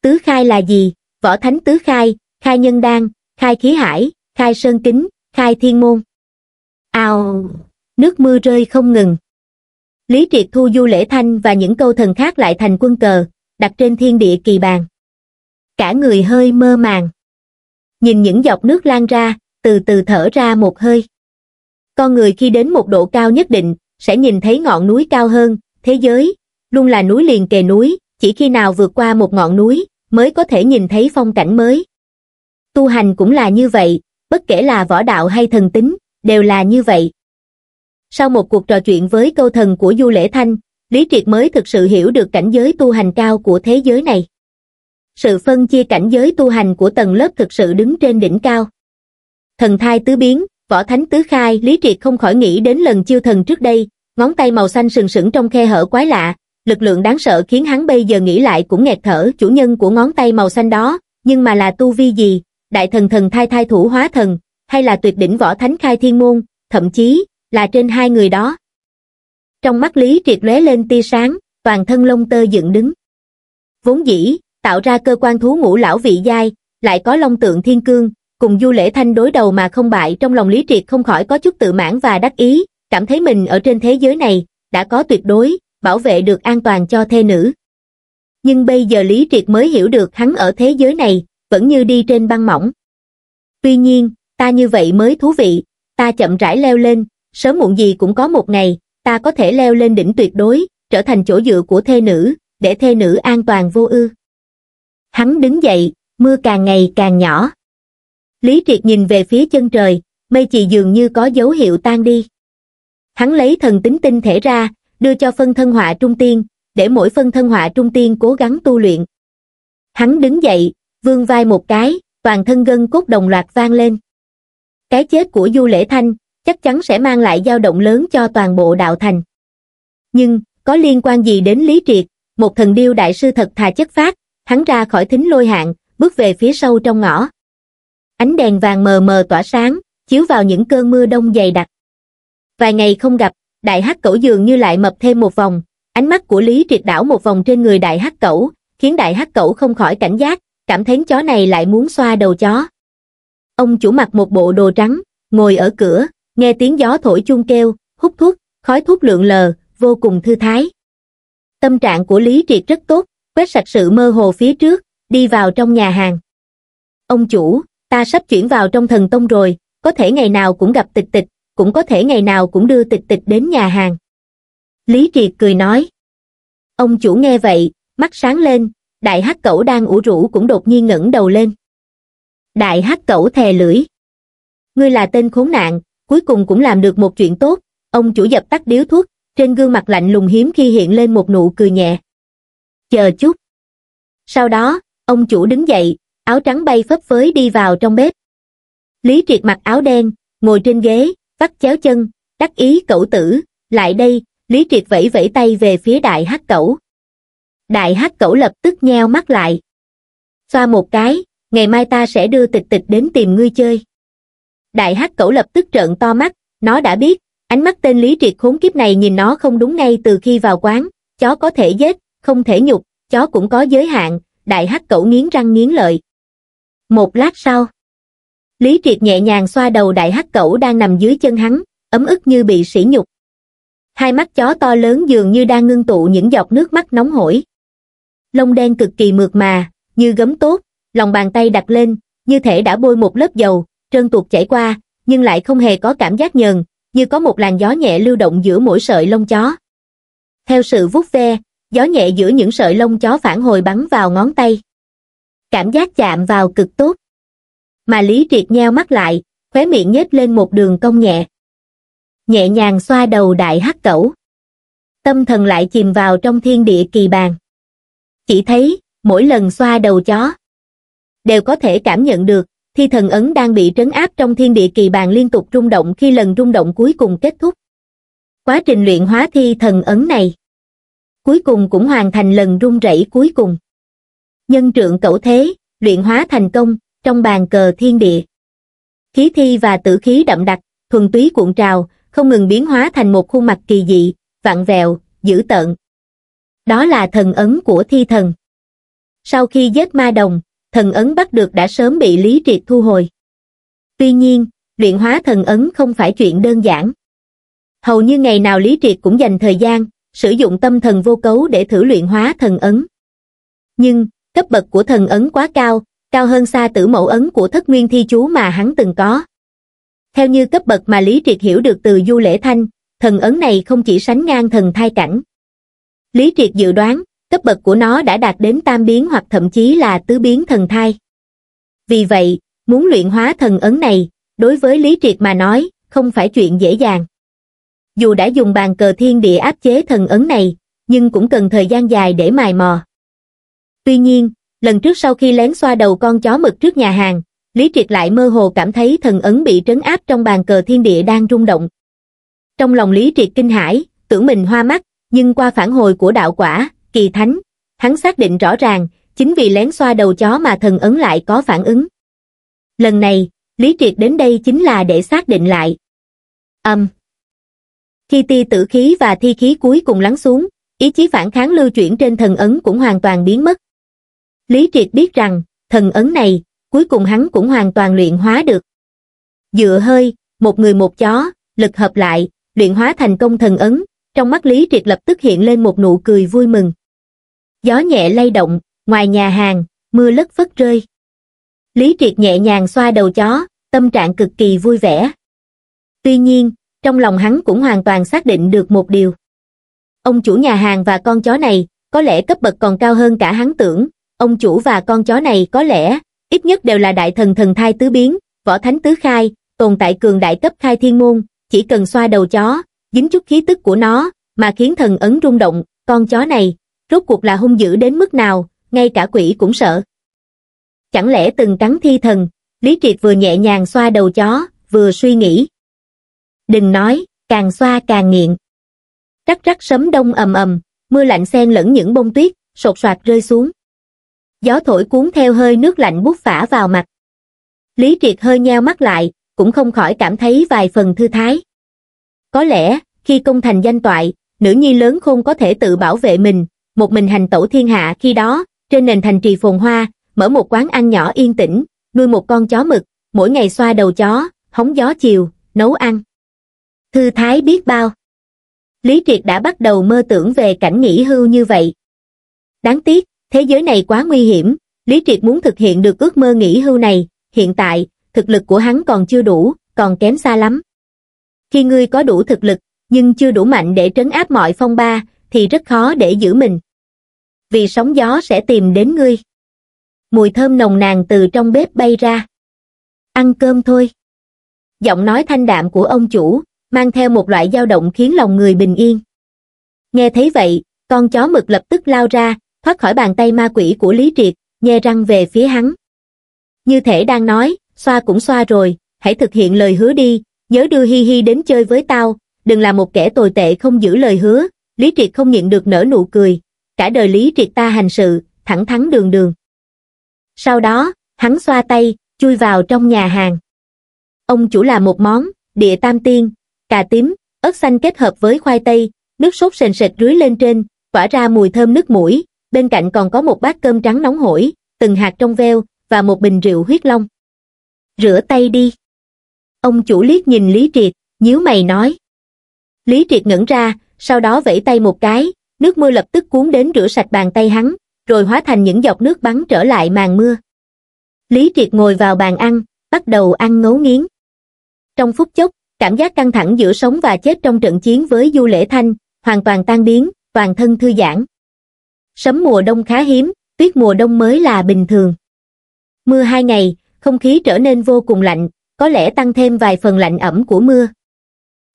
Tứ khai là gì? Võ thánh tứ khai, khai nhân đan, khai khí hải, khai sơn kính, khai thiên môn. Ào! Nước mưa rơi không ngừng. Lý Triệt thu du lễ thanh và những câu thần khác lại thành quân cờ, đặt trên thiên địa kỳ bàn. Cả người hơi mơ màng. Nhìn những giọt nước lan ra, từ từ thở ra một hơi. Con người khi đến một độ cao nhất định, sẽ nhìn thấy ngọn núi cao hơn, thế giới, luôn là núi liền kề núi, chỉ khi nào vượt qua một ngọn núi, mới có thể nhìn thấy phong cảnh mới. Tu hành cũng là như vậy, bất kể là võ đạo hay thần tính, đều là như vậy. Sau một cuộc trò chuyện với câu thần của Du Lễ Thanh, Lý Triệt mới thực sự hiểu được cảnh giới tu hành cao của thế giới này. Sự phân chia cảnh giới tu hành của tầng lớp thực sự đứng trên đỉnh cao. Thần thai tứ biến, Võ Thánh Tứ khai, Lý Triệt không khỏi nghĩ đến lần chiêu thần trước đây, ngón tay màu xanh sừng sững trong khe hở quái lạ, lực lượng đáng sợ khiến hắn bây giờ nghĩ lại cũng nghẹt thở chủ nhân của ngón tay màu xanh đó, nhưng mà là tu vi gì, đại thần thần thai thai thủ hóa thần, hay là tuyệt đỉnh võ thánh khai thiên môn, thậm chí là trên hai người đó. Trong mắt Lý Triệt lóe lên tia sáng, toàn thân lông tơ dựng đứng. Vốn dĩ, tạo ra cơ quan thú ngũ lão vị giai, lại có long tượng thiên cương, cùng Du Lễ Thanh đối đầu mà không bại trong lòng Lý Triệt không khỏi có chút tự mãn và đắc ý, cảm thấy mình ở trên thế giới này, đã có tuyệt đối, bảo vệ được an toàn cho thê nữ. Nhưng bây giờ Lý Triệt mới hiểu được hắn ở thế giới này, vẫn như đi trên băng mỏng. Tuy nhiên, ta như vậy mới thú vị, ta chậm rãi leo lên, sớm muộn gì cũng có một ngày, ta có thể leo lên đỉnh tuyệt đối, trở thành chỗ dựa của thê nữ, để thê nữ an toàn vô ư. Hắn đứng dậy, mưa càng ngày càng nhỏ. Lý Triệt nhìn về phía chân trời, mây chị dường như có dấu hiệu tan đi. Hắn lấy thần tính tinh thể ra, đưa cho phân thân họa trung tiên, để mỗi phân thân họa trung tiên cố gắng tu luyện. Hắn đứng dậy, vươn vai một cái, toàn thân gân cốt đồng loạt vang lên. Cái chết của Du Lễ Thanh chắc chắn sẽ mang lại dao động lớn cho toàn bộ đạo thành. Nhưng, có liên quan gì đến Lý Triệt, một thần điêu đại sư thật thà chất phát, hắn ra khỏi thính lôi hạng, bước về phía sâu trong ngõ ánh đèn vàng mờ mờ tỏa sáng, chiếu vào những cơn mưa đông dày đặc. Vài ngày không gặp, đại hắc cẩu dường như lại mập thêm một vòng, ánh mắt của Lý Triệt đảo một vòng trên người đại hắc cẩu, khiến đại hắc cẩu không khỏi cảnh giác, cảm thấy chó này lại muốn xoa đầu chó. Ông chủ mặc một bộ đồ trắng, ngồi ở cửa, nghe tiếng gió thổi chuông kêu, hút thuốc, khói thuốc lượn lờ, vô cùng thư thái. Tâm trạng của Lý Triệt rất tốt, quét sạch sự mơ hồ phía trước, đi vào trong nhà hàng. Ông chủ, ta sắp chuyển vào trong thần tông rồi, có thể ngày nào cũng gặp tịch tịch, cũng có thể ngày nào cũng đưa tịch tịch đến nhà hàng. Lý Triệt cười nói. Ông chủ nghe vậy, mắt sáng lên, đại hắc cẩu đang ủ rũ cũng đột nhiên ngẩng đầu lên. Đại hắc cẩu thè lưỡi. Ngươi là tên khốn nạn, cuối cùng cũng làm được một chuyện tốt, ông chủ dập tắt điếu thuốc, trên gương mặt lạnh lùng hiếm khi hiện lên một nụ cười nhẹ. Chờ chút. Sau đó, ông chủ đứng dậy, áo trắng bay phấp phới đi vào trong bếp lý triệt mặc áo đen ngồi trên ghế vắt chéo chân đắc ý cẩu tử lại đây lý triệt vẫy vẫy tay về phía đại hắc cẩu đại hắc cẩu lập tức nheo mắt lại xoa một cái ngày mai ta sẽ đưa tịch tịch đến tìm ngươi chơi đại hắc cẩu lập tức trợn to mắt nó đã biết ánh mắt tên lý triệt khốn kiếp này nhìn nó không đúng ngay từ khi vào quán chó có thể giết không thể nhục chó cũng có giới hạn đại hắc cẩu nghiến răng nghiến lợi một lát sau, Lý Triệt nhẹ nhàng xoa đầu đại hắc cẩu đang nằm dưới chân hắn, ấm ức như bị sỉ nhục. Hai mắt chó to lớn dường như đang ngưng tụ những giọt nước mắt nóng hổi. Lông đen cực kỳ mượt mà, như gấm tốt, lòng bàn tay đặt lên, như thể đã bôi một lớp dầu, trơn tuột chảy qua, nhưng lại không hề có cảm giác nhờn, như có một làn gió nhẹ lưu động giữa mỗi sợi lông chó. Theo sự vuốt ve, gió nhẹ giữa những sợi lông chó phản hồi bắn vào ngón tay cảm giác chạm vào cực tốt. Mà Lý Triệt nheo mắt lại, khóe miệng nhếch lên một đường cong nhẹ. Nhẹ nhàng xoa đầu đại hắc cẩu. Tâm thần lại chìm vào trong thiên địa kỳ bàn. Chỉ thấy, mỗi lần xoa đầu chó, đều có thể cảm nhận được, thi thần ấn đang bị trấn áp trong thiên địa kỳ bàn liên tục rung động khi lần rung động cuối cùng kết thúc. Quá trình luyện hóa thi thần ấn này, cuối cùng cũng hoàn thành lần rung rẩy cuối cùng nhân trượng cẩu thế, luyện hóa thành công, trong bàn cờ thiên địa. Khí thi và tử khí đậm đặc, thuần túy cuộn trào, không ngừng biến hóa thành một khuôn mặt kỳ dị, vặn vẹo, dữ tợn. Đó là thần ấn của thi thần. Sau khi giết ma đồng, thần ấn bắt được đã sớm bị Lý Triệt thu hồi. Tuy nhiên, luyện hóa thần ấn không phải chuyện đơn giản. Hầu như ngày nào Lý Triệt cũng dành thời gian, sử dụng tâm thần vô cấu để thử luyện hóa thần ấn. Nhưng, cấp bậc của thần ấn quá cao, cao hơn xa tử mẫu ấn của thất nguyên thi chú mà hắn từng có. Theo như cấp bậc mà Lý Triệt hiểu được từ Du Lễ Thanh, thần ấn này không chỉ sánh ngang thần thai cảnh. Lý Triệt dự đoán, cấp bậc của nó đã đạt đến tam biến hoặc thậm chí là tứ biến thần thai. Vì vậy, muốn luyện hóa thần ấn này, đối với Lý Triệt mà nói, không phải chuyện dễ dàng. Dù đã dùng bàn cờ thiên địa áp chế thần ấn này, nhưng cũng cần thời gian dài để mài mò. Tuy nhiên, lần trước sau khi lén xoa đầu con chó mực trước nhà hàng, Lý Triệt lại mơ hồ cảm thấy thần ấn bị trấn áp trong bàn cờ thiên địa đang rung động. Trong lòng Lý Triệt kinh hãi, tưởng mình hoa mắt, nhưng qua phản hồi của đạo quả, kỳ thánh, hắn xác định rõ ràng, chính vì lén xoa đầu chó mà thần ấn lại có phản ứng. Lần này, Lý Triệt đến đây chính là để xác định lại. Âm. Khi ti tử khí và thi khí cuối cùng lắng xuống, ý chí phản kháng lưu chuyển trên thần ấn cũng hoàn toàn biến mất, Lý Triệt biết rằng, thần ấn này, cuối cùng hắn cũng hoàn toàn luyện hóa được. Dựa hơi, một người một chó, lực hợp lại, luyện hóa thành công thần ấn, trong mắt Lý Triệt lập tức hiện lên một nụ cười vui mừng. Gió nhẹ lay động, ngoài nhà hàng, mưa lất phất rơi. Lý Triệt nhẹ nhàng xoa đầu chó, tâm trạng cực kỳ vui vẻ. Tuy nhiên, trong lòng hắn cũng hoàn toàn xác định được một điều. Ông chủ nhà hàng và con chó này, có lẽ cấp bậc còn cao hơn cả hắn tưởng, ông chủ và con chó này có lẽ, ít nhất đều là đại thần thần thai tứ biến, võ thánh tứ khai, tồn tại cường đại cấp khai thiên môn, chỉ cần xoa đầu chó, dính chút khí tức của nó, mà khiến thần ấn rung động, con chó này, rốt cuộc là hung dữ đến mức nào, ngay cả quỷ cũng sợ. Chẳng lẽ từng cắn thi thần, Lý Triệt vừa nhẹ nhàng xoa đầu chó, vừa suy nghĩ. Đừng nói, càng xoa càng nghiện. Rắc rắc sấm đông ầm ầm, mưa lạnh xen lẫn những bông tuyết, sột soạt rơi xuống gió thổi cuốn theo hơi nước lạnh bút phả vào mặt. Lý Triệt hơi nheo mắt lại, cũng không khỏi cảm thấy vài phần thư thái. Có lẽ, khi công thành danh toại, nữ nhi lớn khôn có thể tự bảo vệ mình, một mình hành tổ thiên hạ khi đó, trên nền thành trì phồn hoa, mở một quán ăn nhỏ yên tĩnh, nuôi một con chó mực, mỗi ngày xoa đầu chó, hóng gió chiều, nấu ăn. Thư thái biết bao. Lý Triệt đã bắt đầu mơ tưởng về cảnh nghỉ hưu như vậy. Đáng tiếc, Thế giới này quá nguy hiểm, Lý Triệt muốn thực hiện được ước mơ nghỉ hưu này, hiện tại, thực lực của hắn còn chưa đủ, còn kém xa lắm. Khi ngươi có đủ thực lực, nhưng chưa đủ mạnh để trấn áp mọi phong ba, thì rất khó để giữ mình. Vì sóng gió sẽ tìm đến ngươi. Mùi thơm nồng nàn từ trong bếp bay ra. Ăn cơm thôi. Giọng nói thanh đạm của ông chủ, mang theo một loại dao động khiến lòng người bình yên. Nghe thấy vậy, con chó mực lập tức lao ra, thoát khỏi bàn tay ma quỷ của Lý Triệt, nhe răng về phía hắn. Như thể đang nói, xoa cũng xoa rồi, hãy thực hiện lời hứa đi, nhớ đưa Hi Hi đến chơi với tao, đừng là một kẻ tồi tệ không giữ lời hứa, Lý Triệt không nhịn được nở nụ cười, cả đời Lý Triệt ta hành sự, thẳng thắn đường đường. Sau đó, hắn xoa tay, chui vào trong nhà hàng. Ông chủ là một món, địa tam tiên, cà tím, ớt xanh kết hợp với khoai tây, nước sốt sền sệt rưới lên trên, tỏa ra mùi thơm nước mũi, bên cạnh còn có một bát cơm trắng nóng hổi, từng hạt trong veo, và một bình rượu huyết long. Rửa tay đi. Ông chủ liếc nhìn Lý Triệt, nhíu mày nói. Lý Triệt ngẩn ra, sau đó vẫy tay một cái, nước mưa lập tức cuốn đến rửa sạch bàn tay hắn, rồi hóa thành những giọt nước bắn trở lại màn mưa. Lý Triệt ngồi vào bàn ăn, bắt đầu ăn ngấu nghiến. Trong phút chốc, cảm giác căng thẳng giữa sống và chết trong trận chiến với Du Lễ Thanh, hoàn toàn tan biến, toàn thân thư giãn sấm mùa đông khá hiếm, tuyết mùa đông mới là bình thường. Mưa hai ngày, không khí trở nên vô cùng lạnh, có lẽ tăng thêm vài phần lạnh ẩm của mưa.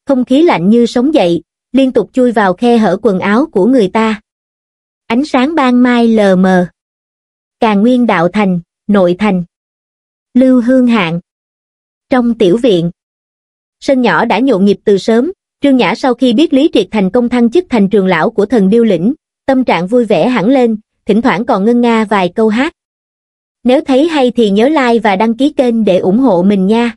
Không khí lạnh như sống dậy, liên tục chui vào khe hở quần áo của người ta. Ánh sáng ban mai lờ mờ. Càng Nguyên Đạo Thành, Nội Thành. Lưu Hương Hạng. Trong tiểu viện. Sân nhỏ đã nhộn nhịp từ sớm, Trương Nhã sau khi biết Lý Triệt thành công thăng chức thành trường lão của thần Điêu Lĩnh, tâm trạng vui vẻ hẳn lên, thỉnh thoảng còn ngân nga vài câu hát. Nếu thấy hay thì nhớ like và đăng ký kênh để ủng hộ mình nha.